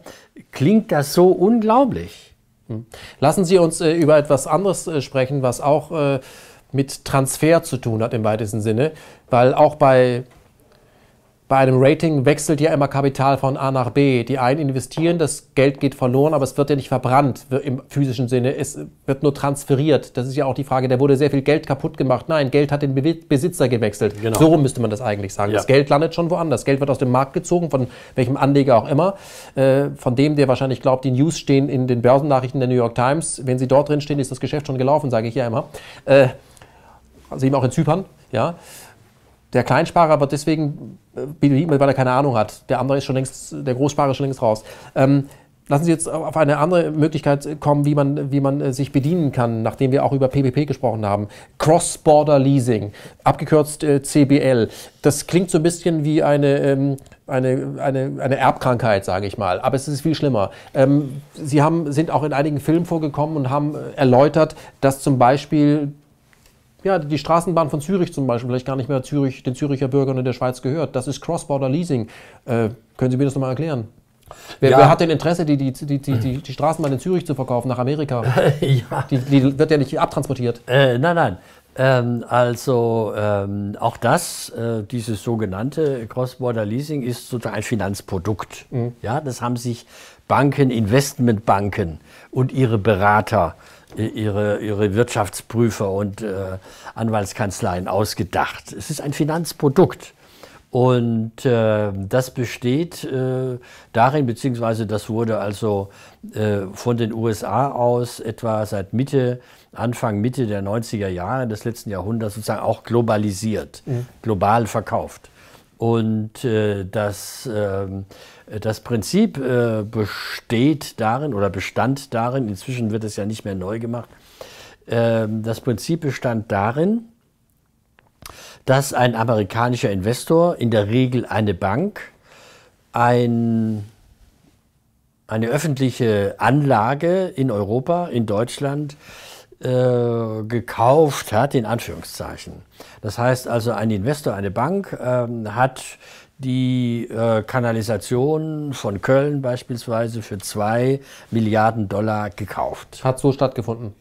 klingt das so unglaublich. Hm. Lassen Sie uns äh, über etwas anderes äh, sprechen, was auch äh, mit Transfer zu tun hat im weitesten Sinne, weil auch bei bei einem Rating wechselt ja immer Kapital von A nach B. Die einen investieren, das Geld geht verloren, aber es wird ja nicht verbrannt im physischen Sinne. Es wird nur transferiert. Das ist ja auch die Frage, da wurde sehr viel Geld kaputt gemacht. Nein, Geld hat den Besitzer gewechselt. Genau. So müsste man das eigentlich sagen. Ja. Das Geld landet schon woanders. Geld wird aus dem Markt gezogen, von welchem Anleger auch immer. Äh, von dem, der wahrscheinlich glaubt, die News stehen in den Börsennachrichten der New York Times. Wenn sie dort drin stehen, ist das Geschäft schon gelaufen, sage ich ja immer. Äh, also eben auch in Zypern, ja. Der Kleinsparer wird deswegen äh, bedient, weil er keine Ahnung hat. Der andere ist schon längst, der Großsparer ist schon längst raus. Ähm, lassen Sie jetzt auf eine andere Möglichkeit kommen, wie man, wie man äh, sich bedienen kann, nachdem wir auch über PPP gesprochen haben. Cross-Border Leasing, abgekürzt äh, CBL. Das klingt so ein bisschen wie eine, ähm, eine, eine, eine Erbkrankheit, sage ich mal, aber es ist viel schlimmer. Ähm, Sie haben, sind auch in einigen Filmen vorgekommen und haben äh, erläutert, dass zum Beispiel ja, die Straßenbahn von Zürich zum Beispiel, vielleicht gar nicht mehr Zürich, den Züricher Bürgern in der Schweiz gehört. Das ist Cross-Border Leasing. Äh, können Sie mir das nochmal erklären? Wer, ja. wer, hat denn Interesse, die, die, die, die, die Straßenbahn in Zürich zu verkaufen nach Amerika? ja. die, die, wird ja nicht abtransportiert. Äh, nein, nein. Ähm, also ähm, auch das, äh, dieses sogenannte Cross-Border Leasing ist sozusagen ein Finanzprodukt. Mhm. Ja, das haben sich Banken, Investmentbanken und ihre Berater äh, ihre, ihre Wirtschaftsprüfer und äh, Anwaltskanzleien ausgedacht. Es ist ein Finanzprodukt. Und äh, das besteht äh, darin, beziehungsweise das wurde also äh, von den USA aus etwa seit Mitte, Anfang, Mitte der 90er Jahre des letzten Jahrhunderts sozusagen auch globalisiert, mhm. global verkauft. Und äh, das ähm, das Prinzip äh, besteht darin oder bestand darin, inzwischen wird es ja nicht mehr neu gemacht, äh, das Prinzip bestand darin, dass ein amerikanischer Investor, in der Regel eine Bank, ein, eine öffentliche Anlage in Europa, in Deutschland, äh, gekauft hat, in Anführungszeichen. Das heißt also, ein Investor, eine Bank ähm, hat die äh, Kanalisation von Köln beispielsweise für zwei Milliarden Dollar gekauft. Hat so stattgefunden?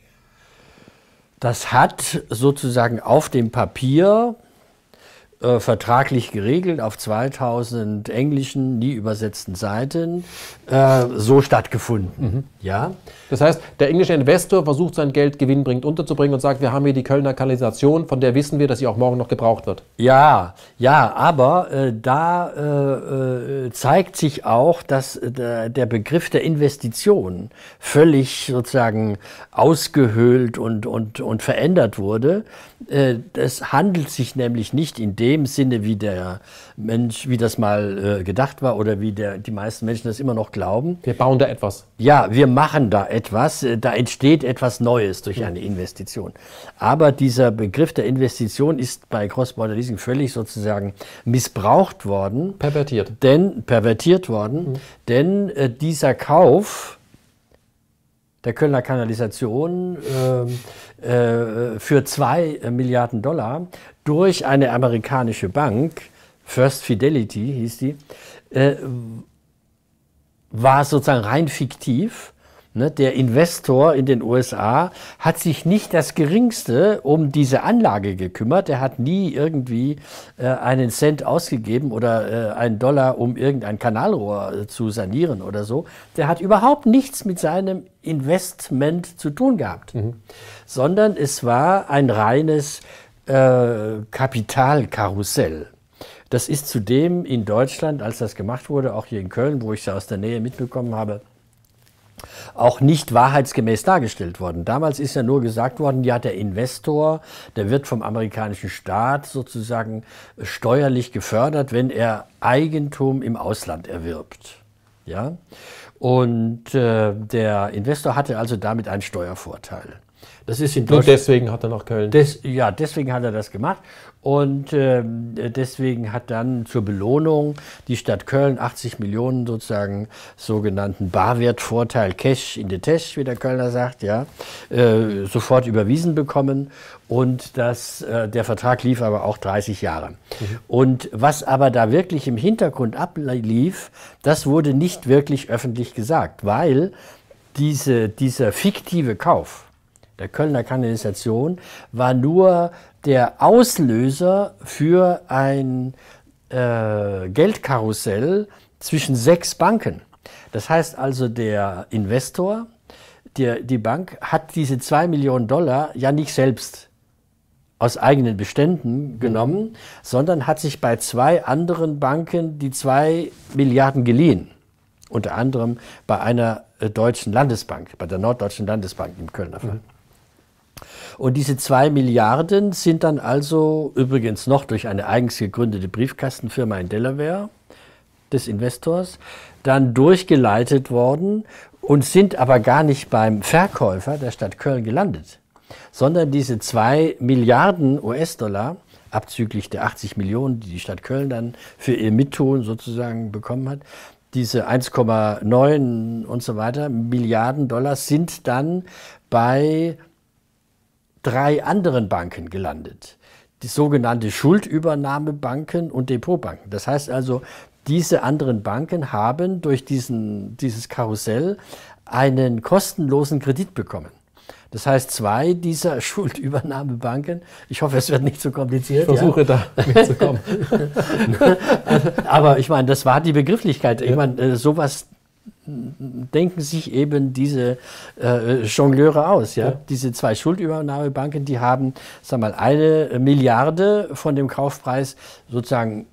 Das hat sozusagen auf dem Papier äh, vertraglich geregelt auf 2000 englischen, nie übersetzten Seiten äh, so stattgefunden. Mhm. Ja? Das heißt, der englische Investor versucht sein Geld gewinnbringend unterzubringen und sagt, wir haben hier die Kölner Kanalisation, von der wissen wir, dass sie auch morgen noch gebraucht wird. Ja, ja, aber äh, da äh, äh, zeigt sich auch, dass äh, der Begriff der Investition völlig sozusagen ausgehöhlt und, und, und verändert wurde. Äh, es handelt sich nämlich nicht in dem Sinne, wie der Mensch, wie das mal äh, gedacht war oder wie der, die meisten Menschen das immer noch glauben. Wir bauen da etwas. Ja, wir machen da etwas. Äh, da entsteht etwas Neues durch eine Investition. Aber dieser Begriff der Investition ist bei Cross-Border Leasing völlig sozusagen missbraucht worden. Pervertiert. Denn, pervertiert worden, mhm. denn äh, dieser Kauf der Kölner Kanalisation äh, äh, für zwei Milliarden Dollar durch eine amerikanische Bank, First Fidelity hieß die, äh, war sozusagen rein fiktiv Ne, der Investor in den USA hat sich nicht das geringste um diese Anlage gekümmert. Er hat nie irgendwie äh, einen Cent ausgegeben oder äh, einen Dollar, um irgendein Kanalrohr äh, zu sanieren oder so. Der hat überhaupt nichts mit seinem Investment zu tun gehabt, mhm. sondern es war ein reines äh, Kapitalkarussell. Das ist zudem in Deutschland, als das gemacht wurde, auch hier in Köln, wo ich es aus der Nähe mitbekommen habe, auch nicht wahrheitsgemäß dargestellt worden. Damals ist ja nur gesagt worden, ja, der Investor, der wird vom amerikanischen Staat sozusagen steuerlich gefördert, wenn er Eigentum im Ausland erwirbt. Ja? Und äh, der Investor hatte also damit einen Steuervorteil. Das ist in Deutschland. Nur deswegen hat er nach Köln. Des, ja, deswegen hat er das gemacht. Und äh, deswegen hat dann zur Belohnung die Stadt Köln 80 Millionen sozusagen sogenannten Barwertvorteil Cash in the Tash, wie der Kölner sagt, ja, äh, sofort überwiesen bekommen. Und das, äh, der Vertrag lief aber auch 30 Jahre. Mhm. Und was aber da wirklich im Hintergrund ablief, das wurde nicht wirklich öffentlich gesagt, weil diese, dieser fiktive Kauf, der Kölner Kanalisation war nur der Auslöser für ein äh, Geldkarussell zwischen sechs Banken. Das heißt also, der Investor, der, die Bank, hat diese zwei Millionen Dollar ja nicht selbst aus eigenen Beständen genommen, sondern hat sich bei zwei anderen Banken die zwei Milliarden geliehen. Unter anderem bei einer äh, deutschen Landesbank, bei der Norddeutschen Landesbank im Kölner Fall. Mhm. Und diese zwei Milliarden sind dann also übrigens noch durch eine eigens gegründete Briefkastenfirma in Delaware des Investors dann durchgeleitet worden und sind aber gar nicht beim Verkäufer der Stadt Köln gelandet, sondern diese zwei Milliarden US-Dollar abzüglich der 80 Millionen, die die Stadt Köln dann für ihr Mittun sozusagen bekommen hat, diese 1,9 und so weiter Milliarden Dollar sind dann bei drei anderen Banken gelandet. Die sogenannte Schuldübernahmebanken und Depotbanken. Das heißt also, diese anderen Banken haben durch diesen, dieses Karussell einen kostenlosen Kredit bekommen. Das heißt, zwei dieser Schuldübernahmebanken, ich hoffe, es wird nicht zu so kompliziert. Ich versuche ja. da mitzukommen. Aber ich meine, das war die Begrifflichkeit. Ich meine, äh, sowas denken sich eben diese äh, Jongleure aus. Ja? ja? Diese zwei Schuldübernahmebanken, die haben sag mal, eine Milliarde von dem Kaufpreis sozusagen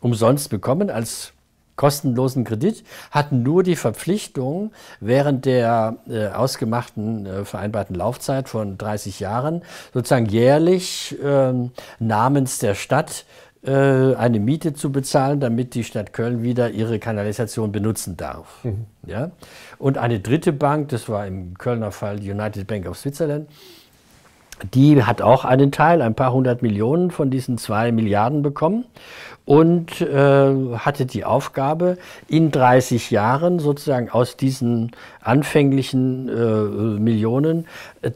umsonst bekommen als kostenlosen Kredit, hatten nur die Verpflichtung, während der äh, ausgemachten äh, vereinbarten Laufzeit von 30 Jahren sozusagen jährlich äh, namens der Stadt äh, eine Miete zu bezahlen, damit die Stadt Köln wieder ihre Kanalisation benutzen darf. Mhm. Ja? Und eine dritte Bank, das war im Kölner Fall United Bank of Switzerland, die hat auch einen Teil, ein paar hundert Millionen von diesen zwei Milliarden bekommen und äh, hatte die Aufgabe, in 30 Jahren sozusagen aus diesen anfänglichen äh, Millionen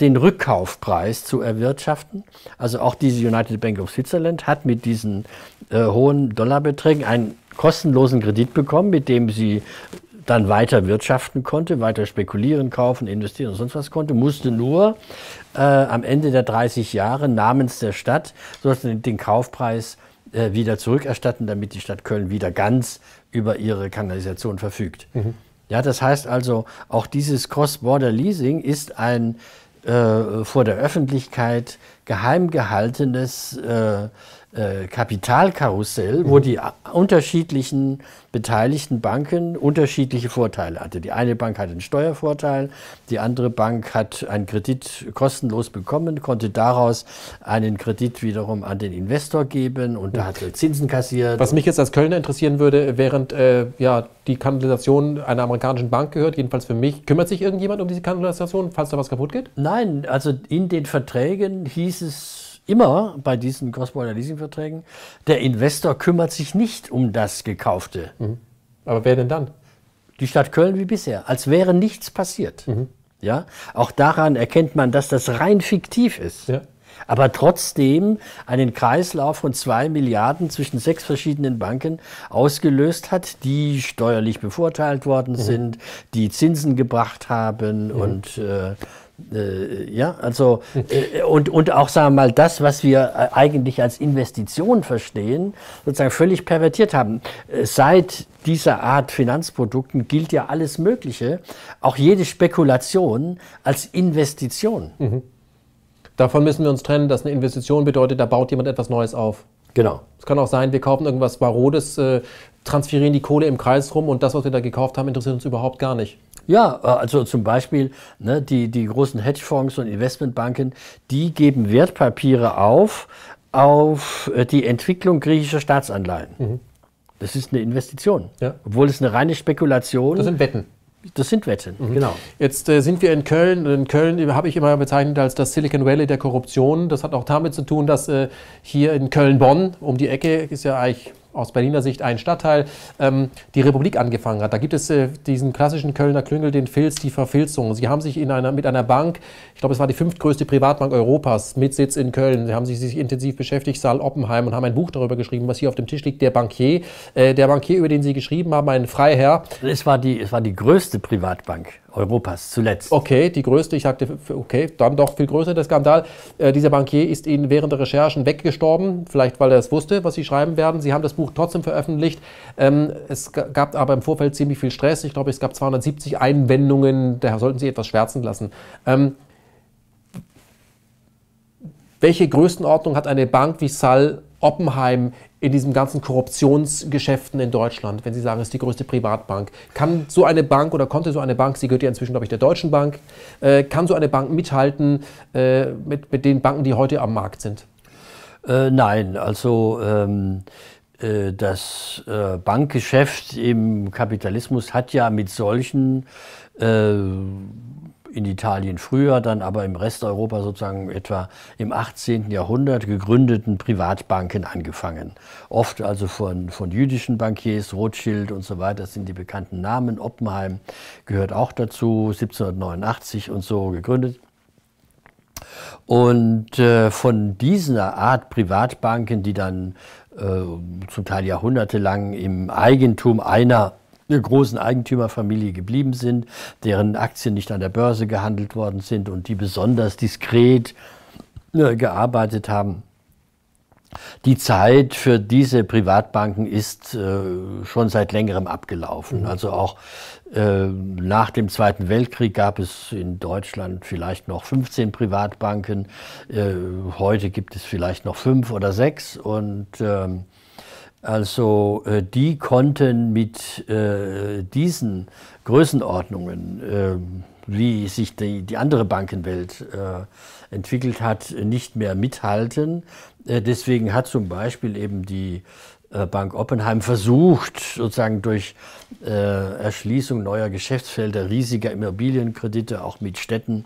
den Rückkaufpreis zu erwirtschaften. Also auch diese United Bank of Switzerland hat mit diesen äh, hohen Dollarbeträgen einen kostenlosen Kredit bekommen, mit dem sie dann weiter wirtschaften konnte, weiter spekulieren, kaufen, investieren und sonst was konnte, musste nur äh, am Ende der 30 Jahre namens der Stadt, sodass den, den Kaufpreis äh, wieder zurückerstatten, damit die Stadt Köln wieder ganz über ihre Kanalisation verfügt. Mhm. Ja, das heißt also, auch dieses Cross-Border-Leasing ist ein äh, vor der Öffentlichkeit geheim gehaltenes äh, äh, Kapitalkarussell, wo mhm. die unterschiedlichen beteiligten Banken unterschiedliche Vorteile hatte. Die eine Bank hatte einen Steuervorteil, die andere Bank hat einen Kredit kostenlos bekommen, konnte daraus einen Kredit wiederum an den Investor geben und da mhm. hat er Zinsen kassiert. Was mich jetzt als Kölner interessieren würde, während äh, ja, die Kanalisation einer amerikanischen Bank gehört, jedenfalls für mich, kümmert sich irgendjemand um diese Kanalisation, falls da was kaputt geht? Nein, also in den Verträgen hieß es, immer bei diesen Cross-Border-Leasing-Verträgen, der Investor kümmert sich nicht um das Gekaufte. Mhm. Aber wer denn dann? Die Stadt Köln wie bisher, als wäre nichts passiert. Mhm. Ja? Auch daran erkennt man, dass das rein fiktiv ist. Ja. Aber trotzdem einen Kreislauf von zwei Milliarden zwischen sechs verschiedenen Banken ausgelöst hat, die steuerlich bevorteilt worden mhm. sind, die Zinsen gebracht haben mhm. und äh, äh, ja, also äh, und, und auch sagen wir mal das, was wir äh, eigentlich als Investition verstehen, sozusagen völlig pervertiert haben. Äh, seit dieser Art Finanzprodukten gilt ja alles Mögliche, auch jede Spekulation als Investition. Mhm. Davon müssen wir uns trennen, dass eine Investition bedeutet, da baut jemand etwas Neues auf. Genau. Es kann auch sein, wir kaufen irgendwas Barodes, äh, transferieren die Kohle im Kreis rum und das, was wir da gekauft haben, interessiert uns überhaupt gar nicht. Ja, also zum Beispiel ne, die, die großen Hedgefonds und Investmentbanken, die geben Wertpapiere auf auf äh, die Entwicklung griechischer Staatsanleihen. Mhm. Das ist eine Investition, ja. obwohl es eine reine Spekulation. Das sind Wetten. Das sind Wetten, mhm. genau. Jetzt äh, sind wir in Köln. In Köln habe ich immer bezeichnet als das Silicon Valley der Korruption. Das hat auch damit zu tun, dass äh, hier in Köln-Bonn um die Ecke ist ja eigentlich aus Berliner Sicht ein Stadtteil, ähm, die Republik angefangen hat. Da gibt es äh, diesen klassischen Kölner Klüngel, den Filz, die Verfilzung. Sie haben sich in einer, mit einer Bank, ich glaube, es war die fünftgrößte Privatbank Europas, mit Sitz in Köln, sie haben sich, sich intensiv beschäftigt, Saal Oppenheim, und haben ein Buch darüber geschrieben, was hier auf dem Tisch liegt, der Bankier. Äh, der Bankier, über den Sie geschrieben haben, ein Freiherr. Es war die, es war die größte Privatbank Europas zuletzt. Okay, die größte, ich sagte, okay, dann doch viel größer der Skandal. Äh, dieser Bankier ist Ihnen während der Recherchen weggestorben, vielleicht weil er es wusste, was Sie schreiben werden. Sie haben das Buch trotzdem veröffentlicht. Ähm, es gab aber im Vorfeld ziemlich viel Stress. Ich glaube, es gab 270 Einwendungen, daher sollten Sie etwas schwärzen lassen. Ähm, welche Größenordnung hat eine Bank wie Sal Oppenheim in diesen ganzen Korruptionsgeschäften in Deutschland, wenn Sie sagen, es ist die größte Privatbank. Kann so eine Bank oder konnte so eine Bank, sie gehört ja inzwischen, glaube ich, der Deutschen Bank, äh, kann so eine Bank mithalten äh, mit, mit den Banken, die heute am Markt sind? Äh, nein, also ähm, äh, das äh, Bankgeschäft im Kapitalismus hat ja mit solchen äh, in Italien früher, dann aber im Rest Europa sozusagen etwa im 18. Jahrhundert gegründeten Privatbanken angefangen. Oft also von, von jüdischen Bankiers, Rothschild und so weiter, das sind die bekannten Namen. Oppenheim gehört auch dazu, 1789 und so gegründet. Und äh, von dieser Art Privatbanken, die dann äh, zum Teil jahrhundertelang im Eigentum einer großen Eigentümerfamilie geblieben sind, deren Aktien nicht an der Börse gehandelt worden sind und die besonders diskret äh, gearbeitet haben. Die Zeit für diese Privatbanken ist äh, schon seit längerem abgelaufen. Mhm. Also auch äh, nach dem Zweiten Weltkrieg gab es in Deutschland vielleicht noch 15 Privatbanken. Äh, heute gibt es vielleicht noch fünf oder sechs. Und ähm, also äh, die konnten mit äh, diesen Größenordnungen, äh, wie sich die, die andere Bankenwelt äh, entwickelt hat, nicht mehr mithalten. Äh, deswegen hat zum Beispiel eben die äh, Bank Oppenheim versucht, sozusagen durch äh, Erschließung neuer Geschäftsfelder, riesiger Immobilienkredite, auch mit Städten,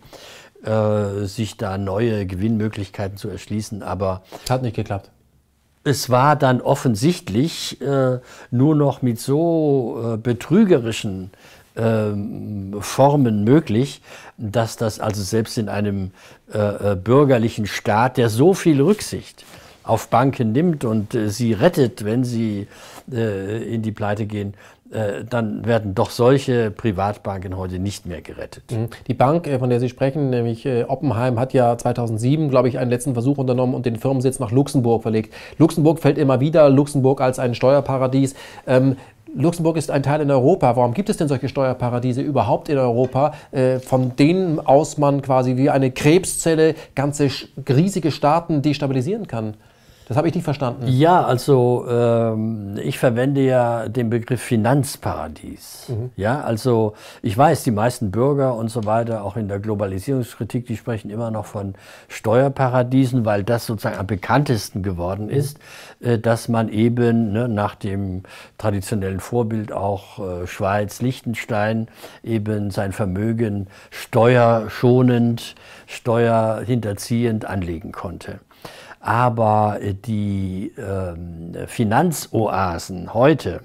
äh, sich da neue Gewinnmöglichkeiten zu erschließen. Aber hat nicht geklappt es war dann offensichtlich äh, nur noch mit so äh, betrügerischen ähm, Formen möglich, dass das also selbst in einem äh, äh, bürgerlichen Staat, der so viel Rücksicht auf Banken nimmt und äh, sie rettet, wenn sie in die Pleite gehen, äh, dann werden doch solche Privatbanken heute nicht mehr gerettet. Mhm. Die Bank, äh, von der Sie sprechen, nämlich äh, Oppenheim, hat ja 2007, glaube ich, einen letzten Versuch unternommen und den Firmensitz nach Luxemburg verlegt. Luxemburg fällt immer wieder, Luxemburg als ein Steuerparadies. Ähm, Luxemburg ist ein Teil in Europa. Warum gibt es denn solche Steuerparadiese überhaupt in Europa, äh, von denen aus man quasi wie eine Krebszelle ganze riesige Staaten destabilisieren kann? Das habe ich nicht verstanden. Ja, also ähm, ich verwende ja den Begriff Finanzparadies. Mhm. Ja, also ich weiß, die meisten Bürger und so weiter, auch in der Globalisierungskritik, die sprechen immer noch von Steuerparadiesen, weil das sozusagen am bekanntesten geworden mhm. ist, mhm. äh, dass man eben ne, nach dem traditionellen Vorbild auch äh, Schweiz, Liechtenstein eben sein Vermögen steuerschonend, steuerhinterziehend anlegen konnte. Aber äh, die äh, Finanzoasen heute,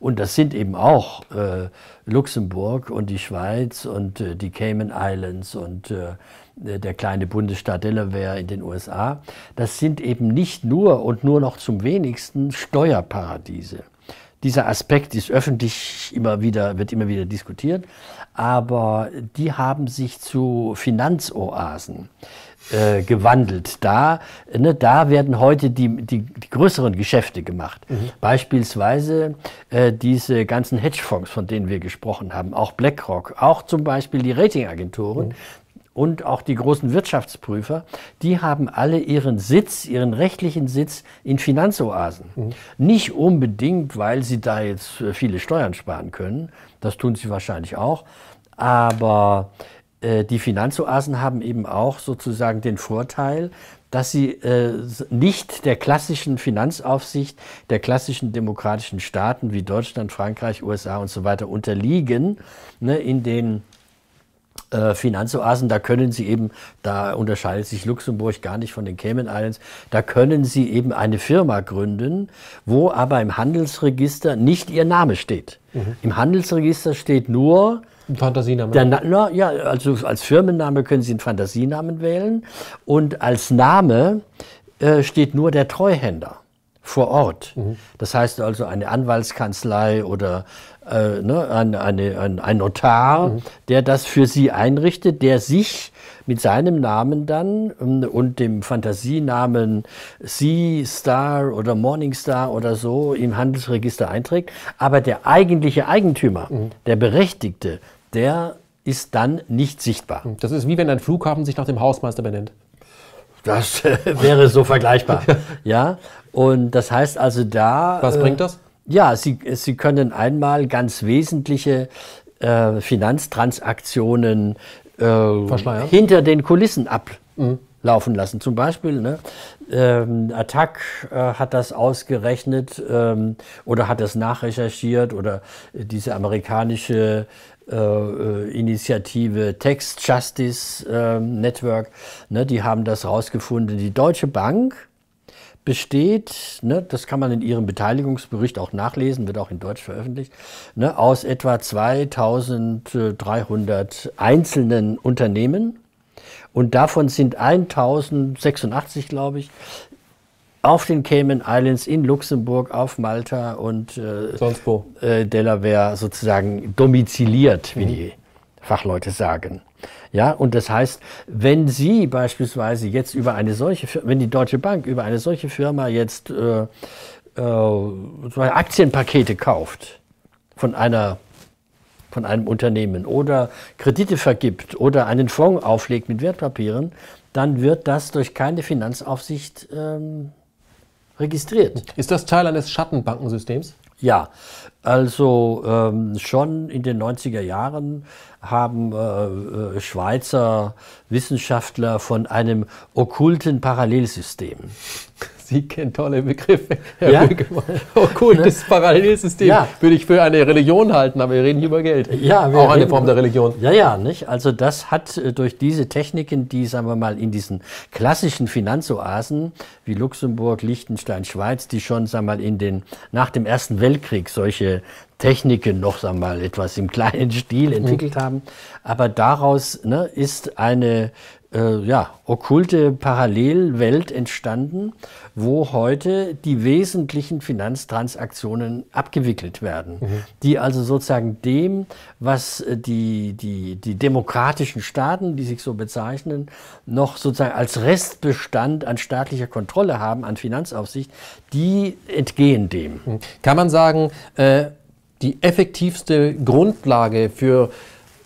und das sind eben auch äh, Luxemburg und die Schweiz und äh, die Cayman Islands und äh, der kleine Bundesstaat Delaware in den USA, das sind eben nicht nur und nur noch zum wenigsten Steuerparadiese. Dieser Aspekt ist öffentlich immer wieder, wird immer wieder diskutiert, aber die haben sich zu Finanzoasen äh, äh, gewandelt. Da, ne, da werden heute die, die, die größeren Geschäfte gemacht. Mhm. Beispielsweise äh, diese ganzen Hedgefonds, von denen wir gesprochen haben, auch BlackRock, auch zum Beispiel die Ratingagenturen. Mhm. Und auch die großen Wirtschaftsprüfer, die haben alle ihren Sitz, ihren rechtlichen Sitz in Finanzoasen. Mhm. Nicht unbedingt, weil sie da jetzt äh, viele Steuern sparen können, das tun sie wahrscheinlich auch, aber äh, die Finanzoasen haben eben auch sozusagen den Vorteil, dass sie äh, nicht der klassischen Finanzaufsicht der klassischen demokratischen Staaten wie Deutschland, Frankreich, USA und so weiter unterliegen. Ne, in den äh, Finanzoasen, da können sie eben, da unterscheidet sich Luxemburg gar nicht von den Cayman Islands, da können sie eben eine Firma gründen, wo aber im Handelsregister nicht ihr Name steht. Mhm. Im Handelsregister steht nur ein Fantasienamen? Der, na, ja, also als Firmenname können Sie einen Fantasienamen wählen. Und als Name äh, steht nur der Treuhänder vor Ort. Mhm. Das heißt also eine Anwaltskanzlei oder äh, ne, ein, eine, ein, ein, Notar, mhm. der das für Sie einrichtet, der sich mit seinem Namen dann ähm, und dem Fantasienamen Sea Star oder Morningstar oder so im Handelsregister einträgt. Aber der eigentliche Eigentümer, mhm. der Berechtigte, der ist dann nicht sichtbar. Hm, das ist wie wenn ein Flughafen sich nach dem Hausmeister benennt. Das äh, wäre so vergleichbar. ja, und das heißt also da. Was äh, bringt das? Ja, Sie, Sie können einmal ganz wesentliche äh, Finanztransaktionen äh, hinter den Kulissen mhm. ablaufen mhm. lassen. Zum Beispiel, ne, ähm, Attac äh, hat das ausgerechnet ähm, oder hat das nachrecherchiert oder äh, diese amerikanische äh, äh, Initiative Text Justice äh, Network, ne, die haben das rausgefunden. Die Deutsche Bank besteht, ne, das kann man in ihrem Beteiligungsbericht auch nachlesen, wird auch in Deutsch veröffentlicht, ne, aus etwa 2300 einzelnen Unternehmen. Und davon sind 1086, glaube ich, auf den Cayman Islands, in Luxemburg, auf Malta und äh, äh, Delaware sozusagen domiziliert, wie mhm. die Fachleute sagen. Ja, und das heißt, wenn Sie beispielsweise jetzt über eine solche, wenn die Deutsche Bank über eine solche Firma jetzt äh, äh, Aktienpakete kauft von einer von einem Unternehmen oder Kredite vergibt oder einen Fonds auflegt mit Wertpapieren, dann wird das durch keine Finanzaufsicht ähm, registriert. Ist das Teil eines Schattenbankensystems? Ja, also ähm, schon in den 90er Jahren haben äh, äh, Schweizer Wissenschaftler von einem okkulten Parallelsystem. Sie kennen tolle Begriffe. Herr ja. Okkultes ne? Parallelsystem ja. würde ich für eine Religion halten, aber wir reden hier über Geld. Ja, Auch eine Form der Religion. Ja, ja, nicht? Also das hat äh, durch diese Techniken, die, sagen wir mal, in diesen klassischen Finanzoasen wie Luxemburg, Liechtenstein, Schweiz, die schon, sagen wir mal, in den, nach dem Ersten Weltkrieg solche Techniken noch einmal etwas im kleinen Stil entwickelt mhm. haben. Aber daraus ne, ist eine äh, ja, okkulte Parallelwelt entstanden, wo heute die wesentlichen Finanztransaktionen abgewickelt werden, mhm. die also sozusagen dem, was äh, die, die, die demokratischen Staaten, die sich so bezeichnen, noch sozusagen als Restbestand an staatlicher Kontrolle haben, an Finanzaufsicht, die entgehen dem. Mhm. Kann man sagen, äh, die effektivste Grundlage für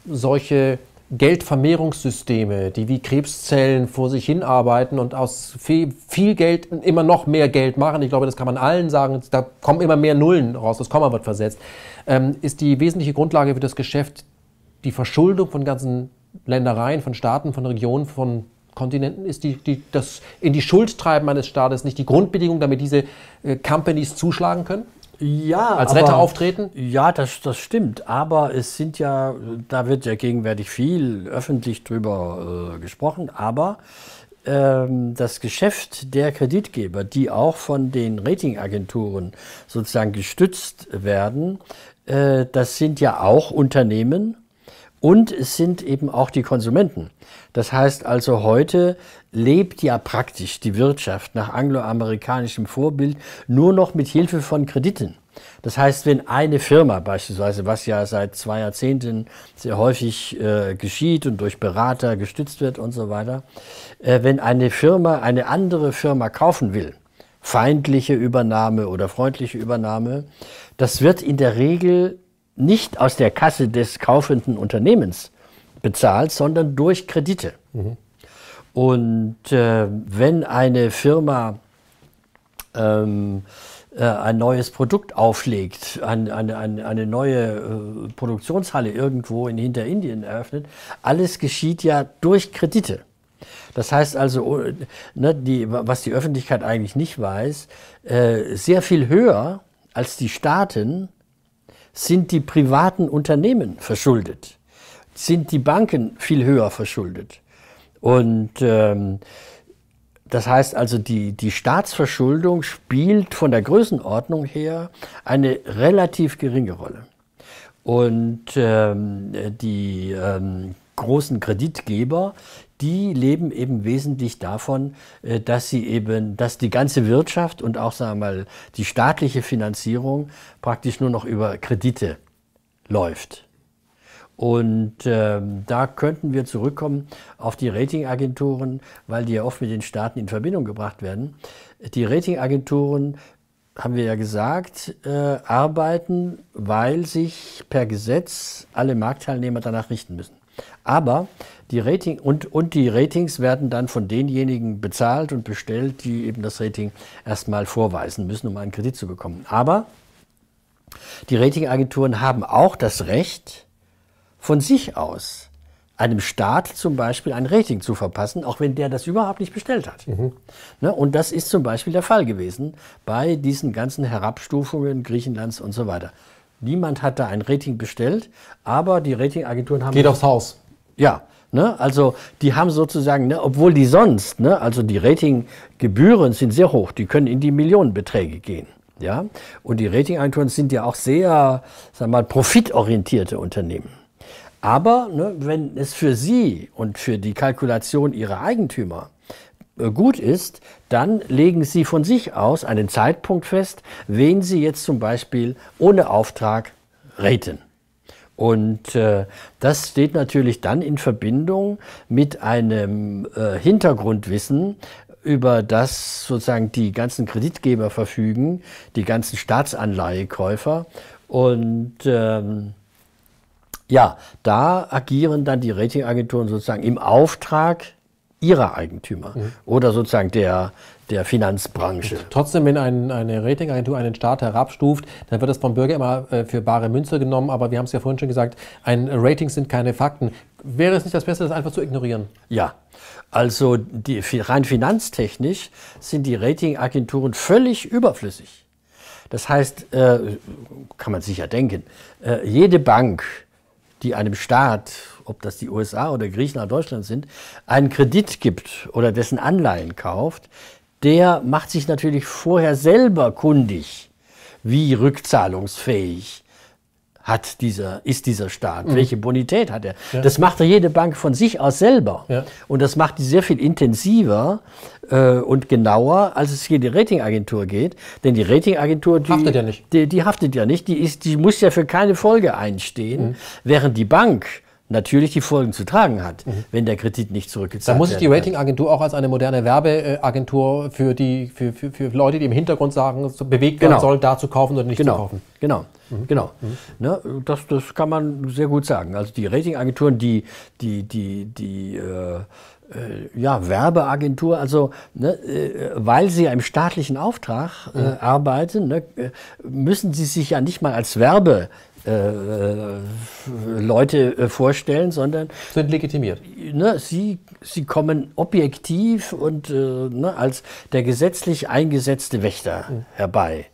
solche Geldvermehrungssysteme, die wie Krebszellen vor sich hinarbeiten und aus viel, viel, Geld immer noch mehr Geld machen. Ich glaube, das kann man allen sagen. Da kommen immer mehr Nullen raus, das Komma wird versetzt. Ähm, ist die wesentliche Grundlage für das Geschäft die Verschuldung von ganzen Ländereien, von Staaten, von Regionen, von Kontinenten? Ist die, die, das in die Schuld treiben eines Staates nicht die Grundbedingung, damit diese äh, Companies zuschlagen können? ja, als aber, Retter auftreten? Ja, das, das stimmt. Aber es sind ja, da wird ja gegenwärtig viel öffentlich drüber äh, gesprochen, aber ähm, das Geschäft der Kreditgeber, die auch von den Ratingagenturen sozusagen gestützt werden, äh, das sind ja auch Unternehmen und es sind eben auch die Konsumenten. Das heißt also heute lebt ja praktisch die Wirtschaft nach angloamerikanischem Vorbild nur noch mit Hilfe von Krediten. Das heißt, wenn eine Firma beispielsweise, was ja seit zwei Jahrzehnten sehr häufig äh, geschieht und durch Berater gestützt wird und so weiter, äh, wenn eine Firma eine andere Firma kaufen will, feindliche Übernahme oder freundliche Übernahme, das wird in der Regel nicht aus der Kasse des kaufenden Unternehmens bezahlt, sondern durch Kredite. Mhm. Und äh, wenn eine Firma ähm, äh, ein neues Produkt auflegt, ein, ein, ein, eine neue äh, Produktionshalle irgendwo in Hinterindien eröffnet, alles geschieht ja durch Kredite. Das heißt also, oh, ne, die, was die Öffentlichkeit eigentlich nicht weiß, äh, sehr viel höher als die Staaten sind die privaten Unternehmen verschuldet, sind die Banken viel höher verschuldet. Und ähm, das heißt also, die, die Staatsverschuldung spielt von der Größenordnung her eine relativ geringe Rolle. Und ähm, die ähm, großen Kreditgeber, die leben eben wesentlich davon, äh, dass sie eben, dass die ganze Wirtschaft und auch sagen wir mal die staatliche Finanzierung praktisch nur noch über Kredite läuft. Und ähm, da könnten wir zurückkommen auf die Ratingagenturen, weil die ja oft mit den Staaten in Verbindung gebracht werden. Die Ratingagenturen, haben wir ja gesagt, äh, arbeiten, weil sich per Gesetz alle Marktteilnehmer danach richten müssen. Aber die Rating und, und die Ratings werden dann von denjenigen bezahlt und bestellt, die eben das Rating erstmal vorweisen müssen, um einen Kredit zu bekommen. Aber die Ratingagenturen haben auch das Recht, von sich aus einem Staat zum Beispiel ein Rating zu verpassen, auch wenn der das überhaupt nicht bestellt hat. Mhm. Ne? Und das ist zum Beispiel der Fall gewesen bei diesen ganzen Herabstufungen Griechenlands und so weiter. Niemand hat da ein Rating bestellt, aber die Ratingagenturen haben. Geht aufs Haus. Ja. Ne? Also die haben sozusagen, ne, obwohl die sonst, ne, also die Ratinggebühren sind sehr hoch, die können in die Millionenbeträge gehen. Ja? Und die Ratingagenturen sind ja auch sehr, sagen wir mal, profitorientierte Unternehmen. Aber ne, wenn es für Sie und für die Kalkulation Ihrer Eigentümer äh, gut ist, dann legen Sie von sich aus einen Zeitpunkt fest, wen Sie jetzt zum Beispiel ohne Auftrag raten. Und äh, das steht natürlich dann in Verbindung mit einem äh, Hintergrundwissen, über das sozusagen die ganzen Kreditgeber verfügen, die ganzen Staatsanleihekäufer. Und ähm, ja, da agieren dann die Ratingagenturen sozusagen im Auftrag ihrer Eigentümer mhm. oder sozusagen der, der Finanzbranche. Trotzdem, wenn ein, eine Ratingagentur einen Staat herabstuft, dann wird das vom Bürger immer äh, für bare Münze genommen. Aber wir haben es ja vorhin schon gesagt, ein Ratings sind keine Fakten. Wäre es nicht das Beste, das einfach zu ignorieren? Ja, also die, rein finanztechnisch sind die Ratingagenturen völlig überflüssig. Das heißt, äh, kann man sicher denken, äh, jede Bank, die einem Staat, ob das die USA oder Griechenland, Deutschland sind, einen Kredit gibt oder dessen Anleihen kauft, der macht sich natürlich vorher selber kundig, wie rückzahlungsfähig hat dieser, ist dieser Staat? Mhm. Welche Bonität hat er? Ja. Das macht jede Bank von sich aus selber. Ja. Und das macht die sehr viel intensiver äh, und genauer, als es hier die Ratingagentur geht. Denn die Ratingagentur, die haftet ja nicht. Die, die haftet ja nicht, die, ist, die muss ja für keine Folge einstehen, mhm. während die Bank natürlich die Folgen zu tragen hat, mhm. wenn der Kredit nicht zurückgezahlt wird. Da muss ich die Ratingagentur auch als eine moderne Werbeagentur für, die, für, für, für Leute, die im Hintergrund sagen, bewegt werden genau. sollen, da zu kaufen oder nicht genau. zu kaufen. Genau, mhm. genau. Mhm. Ne, das, das kann man sehr gut sagen. Also die Ratingagenturen, die, die, die, die äh, äh ja, Werbeagentur, also ne, äh, weil sie ja im staatlichen Auftrag äh, mhm. arbeiten, ne, äh, müssen sie sich ja nicht mal als Werbe äh, äh, Leute äh, vorstellen, sondern sind legitimiert. Ne, sie, sie kommen objektiv und ne, als der gesetzlich eingesetzte Wächter mhm. herbei.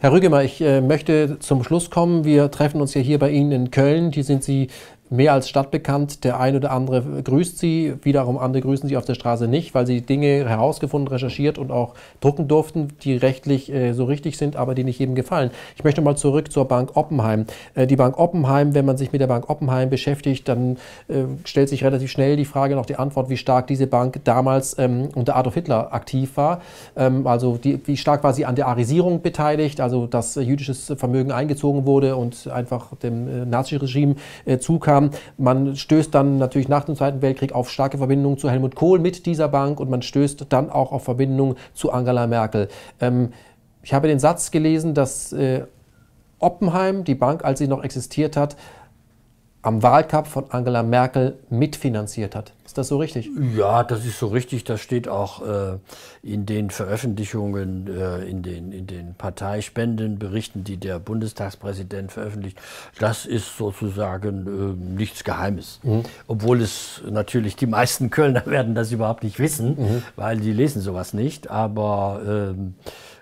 Herr Rügemer, ich möchte zum Schluss kommen. Wir treffen uns ja hier bei Ihnen in Köln. Hier sind Sie mehr als stadtbekannt. Der ein oder andere grüßt sie, wiederum andere grüßen sie auf der Straße nicht, weil sie Dinge herausgefunden, recherchiert und auch drucken durften, die rechtlich äh, so richtig sind, aber die nicht jedem gefallen. Ich möchte mal zurück zur Bank Oppenheim. Äh, die Bank Oppenheim, wenn man sich mit der Bank Oppenheim beschäftigt, dann äh, stellt sich relativ schnell die Frage noch die Antwort, wie stark diese Bank damals ähm, unter Adolf Hitler aktiv war. Ähm, also die, wie stark war sie an der Arisierung beteiligt, also dass jüdisches Vermögen eingezogen wurde und einfach dem äh, Naziregime äh, zukam haben. Man stößt dann natürlich nach dem Zweiten Weltkrieg auf starke Verbindungen zu Helmut Kohl mit dieser Bank und man stößt dann auch auf Verbindungen zu Angela Merkel. Ähm, ich habe den Satz gelesen, dass äh, Oppenheim, die Bank, als sie noch existiert hat, am Wahlkampf von Angela Merkel mitfinanziert hat. Ist das so richtig? Ja, das ist so richtig. Das steht auch äh, in den Veröffentlichungen, äh, in, den, in den Parteispendenberichten, die der Bundestagspräsident veröffentlicht. Das ist sozusagen äh, nichts Geheimes. Mhm. Obwohl es natürlich die meisten Kölner werden das überhaupt nicht wissen, mhm. weil die lesen sowas nicht. Aber ähm,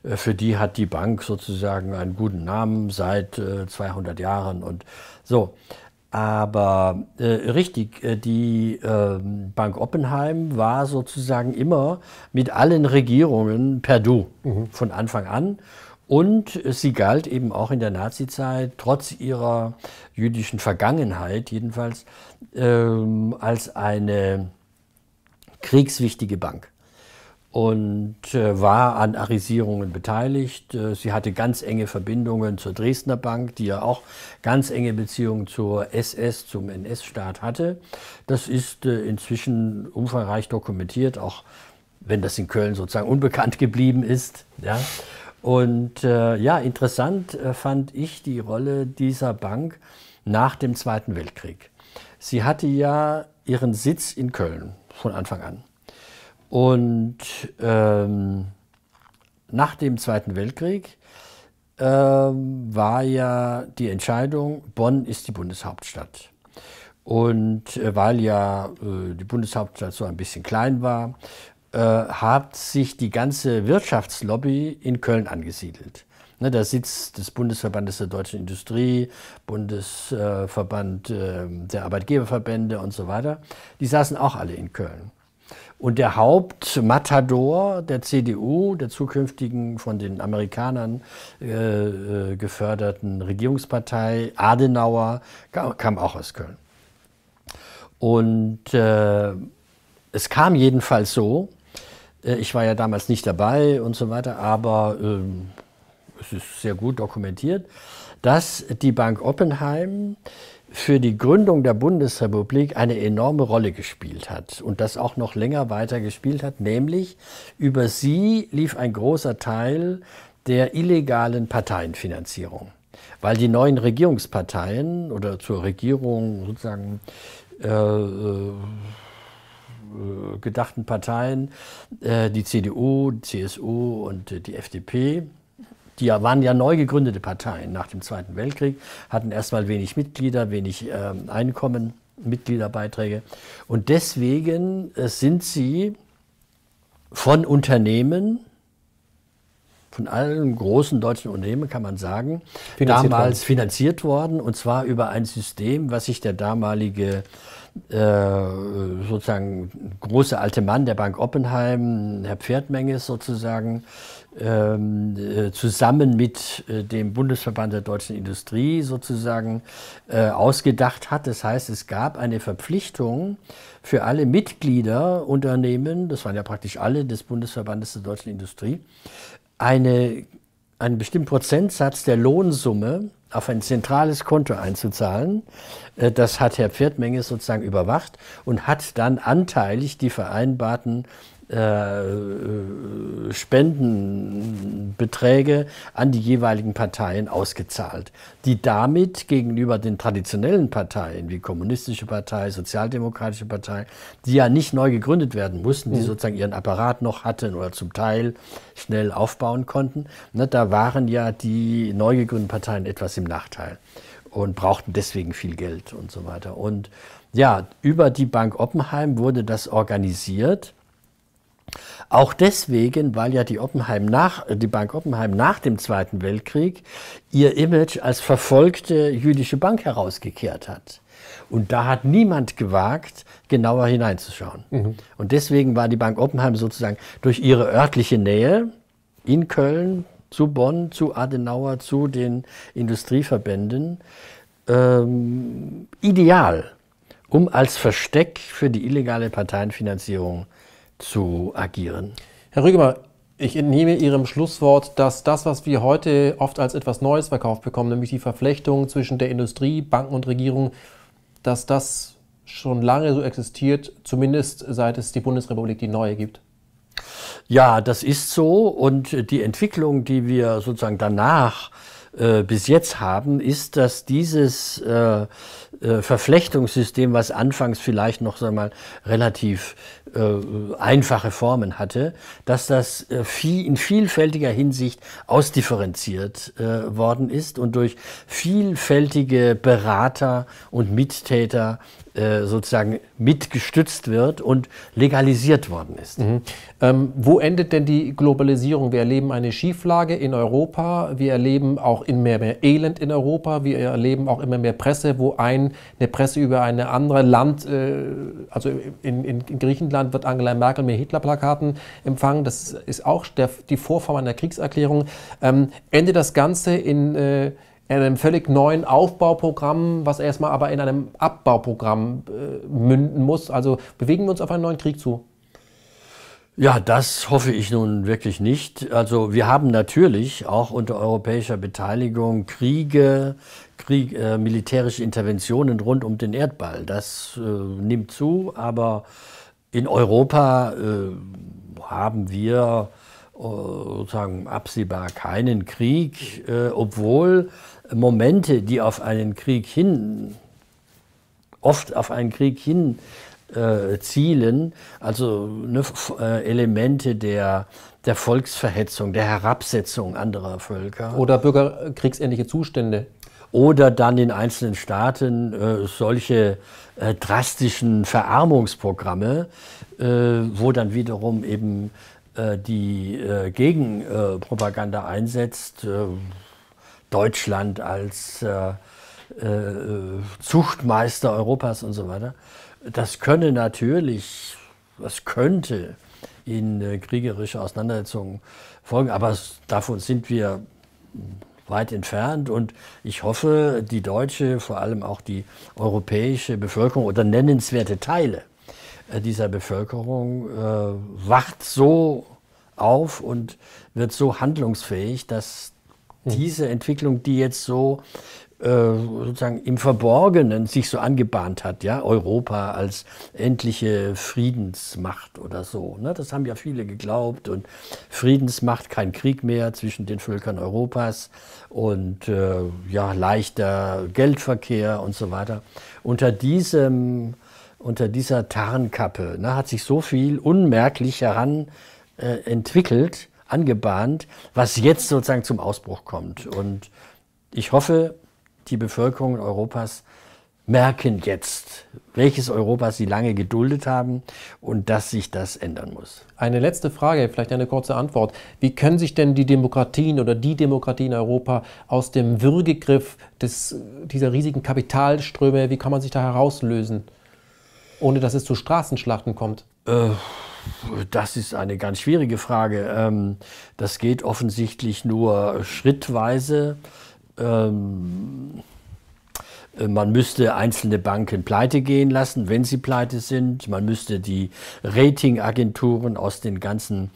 äh, für die hat die Bank sozusagen einen guten Namen seit 200 äh, Jahren und so. Aber äh, richtig, äh, die äh, Bank Oppenheim war sozusagen immer mit allen Regierungen per Du mhm. von Anfang an. Und sie galt eben auch in der Nazizeit, trotz ihrer jüdischen Vergangenheit jedenfalls, ähm, als eine kriegswichtige Bank und äh, war an Arisierungen beteiligt. Äh, sie hatte ganz enge Verbindungen zur Dresdner Bank, die ja auch ganz enge Beziehungen zur SS, zum NS-Staat hatte. Das ist äh, inzwischen umfangreich dokumentiert, auch wenn das in Köln sozusagen unbekannt geblieben ist. Ja. Und ja, interessant fand ich die Rolle dieser Bank nach dem Zweiten Weltkrieg. Sie hatte ja ihren Sitz in Köln von Anfang an. Und ähm, nach dem Zweiten Weltkrieg ähm, war ja die Entscheidung, Bonn ist die Bundeshauptstadt. Und äh, weil ja äh, die Bundeshauptstadt so ein bisschen klein war, äh, hat sich die ganze Wirtschaftslobby in Köln angesiedelt. Ne, der Sitz des Bundesverbandes der deutschen Industrie, Bundesverband ähm, der Arbeitgeberverbände und so weiter, die saßen auch alle in Köln. Und der Hauptmatador der CDU, der zukünftigen von den Amerikanern äh, äh geförderten Regierungspartei, Adenauer, kam auch aus Köln. Und äh, es kam jedenfalls so, äh, ich war ja damals nicht dabei und so weiter, aber ähm, es ist sehr gut dokumentiert, dass die Bank Oppenheim für die Gründung der Bundesrepublik eine enorme Rolle gespielt hat und das auch noch länger weiter gespielt hat, nämlich über sie lief ein großer Teil der illegalen Parteienfinanzierung, weil die neuen Regierungsparteien oder zur Regierung sozusagen äh, äh gedachten Parteien, äh, die CDU, CSU und äh, die FDP, die waren ja neu gegründete Parteien nach dem Zweiten Weltkrieg, hatten erstmal wenig Mitglieder, wenig äh, Einkommen, Mitgliederbeiträge. Und deswegen äh, sind sie von Unternehmen, von allen großen deutschen Unternehmen kann man sagen, finanziert damals worden. finanziert worden und zwar über ein System, was sich der damalige äh, sozusagen große alte Mann der Bank Oppenheim, Herr Pferdmenges sozusagen, ähm, äh, zusammen mit äh, dem Bundesverband der deutschen Industrie sozusagen äh, ausgedacht hat. Das heißt, es gab eine Verpflichtung für alle Mitgliederunternehmen, das waren ja praktisch alle des Bundesverbandes der deutschen Industrie, eine, einen bestimmten Prozentsatz der Lohnsumme auf ein zentrales Konto einzuzahlen. Das hat Herr Pferdmenge sozusagen überwacht und hat dann anteilig die vereinbarten äh, Spendenbeträge an die jeweiligen Parteien ausgezahlt, die damit gegenüber den traditionellen Parteien wie Kommunistische Partei, Sozialdemokratische Partei, die ja nicht neu gegründet werden mussten, die mhm. sozusagen ihren Apparat noch hatten oder zum Teil schnell aufbauen konnten, ne, da waren ja die neu gegründeten Parteien etwas im Nachteil und brauchten deswegen viel Geld und so weiter. Und ja, über die Bank Oppenheim wurde das organisiert auch deswegen, weil ja die, Oppenheim nach, die Bank Oppenheim nach dem Zweiten Weltkrieg ihr Image als verfolgte jüdische Bank herausgekehrt hat. Und da hat niemand gewagt, genauer hineinzuschauen. Mhm. Und deswegen war die Bank Oppenheim sozusagen durch ihre örtliche Nähe in Köln zu Bonn, zu Adenauer, zu den Industrieverbänden ähm, ideal, um als Versteck für die illegale Parteienfinanzierung zu agieren. Herr Rügemer, ich entnehme Ihrem Schlusswort, dass das, was wir heute oft als etwas Neues verkauft bekommen, nämlich die Verflechtung zwischen der Industrie, Banken und Regierung, dass das schon lange so existiert, zumindest seit es die Bundesrepublik die neue gibt. Ja, das ist so. Und die Entwicklung, die wir sozusagen danach äh, bis jetzt haben, ist, dass dieses äh, äh Verflechtungssystem, was anfangs vielleicht noch sagen wir mal, relativ äh, einfache Formen hatte, dass das äh, viel, in vielfältiger Hinsicht ausdifferenziert äh, worden ist und durch vielfältige Berater und Mittäter äh, sozusagen mitgestützt wird und legalisiert worden ist. Mhm. Ähm, wo endet denn die Globalisierung? Wir erleben eine Schieflage in Europa, wir erleben auch immer mehr, mehr Elend in Europa, wir erleben auch immer mehr Presse, wo ein, eine Presse über ein anderes Land, äh, also in, in, in, Griechenland wird Angela Merkel mehr Hitler-Plakaten empfangen, das ist auch der, die Vorform einer Kriegserklärung. Ähm, endet das Ganze in... Äh, in einem völlig neuen Aufbauprogramm, was erstmal aber in einem Abbauprogramm äh, münden muss. Also bewegen wir uns auf einen neuen Krieg zu. Ja, das hoffe ich nun wirklich nicht. Also wir haben natürlich auch unter europäischer Beteiligung Kriege, Krieg, äh, militärische Interventionen rund um den Erdball. Das äh, nimmt zu, aber in Europa äh, haben wir äh, sozusagen absehbar keinen Krieg, äh, obwohl Momente, die auf einen Krieg hin, oft auf einen Krieg hin äh, zielen, also ne, äh, Elemente der, der Volksverhetzung, der Herabsetzung anderer Völker. Oder bürgerkriegsähnliche Zustände. Oder dann in einzelnen Staaten äh, solche äh, drastischen Verarmungsprogramme, äh, wo dann wiederum eben äh, die Gegenpropaganda einsetzt Deutschland als äh, äh, Zuchtmeister Europas und so weiter. Das könne natürlich, das könnte in äh, kriegerische Auseinandersetzungen folgen, aber davon sind wir weit entfernt und ich hoffe, die deutsche, vor allem auch die europäische Bevölkerung oder nennenswerte Teile äh, dieser Bevölkerung äh, wacht so auf und wird so handlungsfähig, dass Mhm. diese Entwicklung, die jetzt so äh, sozusagen im Verborgenen sich so angebahnt hat, ja, Europa als endliche Friedensmacht oder so. Ne? Das haben ja viele geglaubt und Friedensmacht, kein Krieg mehr zwischen den Völkern Europas und äh, ja, leichter Geldverkehr und so weiter. Unter diesem, unter dieser Tarnkappe ne, hat sich so viel unmerklich heran äh, entwickelt, angebahnt, was jetzt sozusagen zum Ausbruch kommt. Und ich hoffe, die Bevölkerung Europas merken jetzt, welches Europa sie lange geduldet haben und dass sich das ändern muss. Eine letzte Frage, vielleicht eine kurze Antwort. Wie können sich denn die Demokratien oder die Demokratien in Europa aus dem Würgegriff des, dieser riesigen Kapitalströme, wie kann man sich da herauslösen, ohne dass es zu Straßenschlachten kommt? Äh, das ist eine ganz schwierige Frage. Ähm, das geht offensichtlich nur schrittweise. Ähm, äh, man müsste einzelne Banken pleite gehen lassen, wenn sie pleite sind. Man müsste die Ratingagenturen aus den ganzen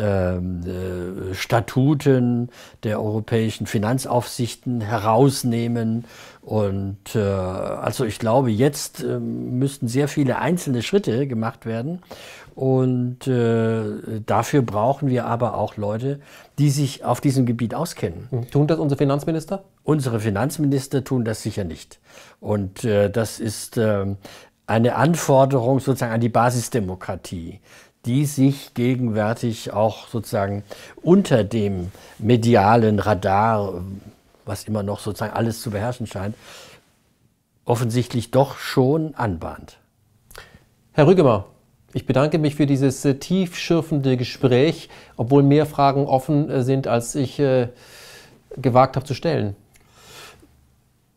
ähm, äh, Statuten der europäischen Finanzaufsichten herausnehmen. Und äh, also ich glaube, jetzt ähm, müssten sehr viele einzelne Schritte gemacht werden. Und äh, dafür brauchen wir aber auch Leute, die sich auf diesem Gebiet auskennen. Hm. Tun das unsere Finanzminister? Unsere Finanzminister tun das sicher nicht. Und das ist ähm, eine Anforderung sozusagen an die Basisdemokratie die sich gegenwärtig auch sozusagen unter dem medialen Radar, was immer noch sozusagen alles zu beherrschen scheint, offensichtlich doch schon anbahnt. Herr Rügemer, ich bedanke mich für dieses äh, tiefschürfende Gespräch, obwohl mehr Fragen offen äh, sind, als ich äh, gewagt habe zu stellen.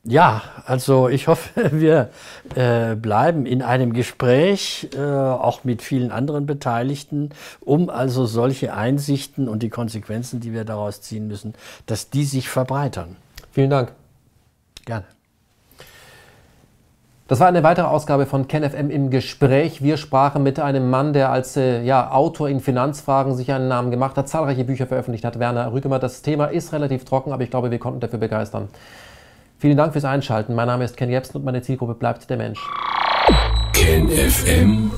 Ja, also ich hoffe, wir äh, bleiben in einem Gespräch, äh, auch mit vielen anderen Beteiligten, um also solche Einsichten und die Konsequenzen, die wir daraus ziehen müssen, dass die sich verbreitern. Vielen Dank. Gerne. Das war eine weitere Ausgabe von KenFM im Gespräch. Wir sprachen mit einem Mann, der als äh, ja, Autor in Finanzfragen sich einen Namen gemacht hat, zahlreiche Bücher veröffentlicht hat, Werner Rügemer. Das Thema ist relativ trocken, aber ich glaube, wir konnten dafür begeistern. Vielen Dank fürs Einschalten. Mein Name ist Ken Jebsen und meine Zielgruppe bleibt der Mensch. kenfm.de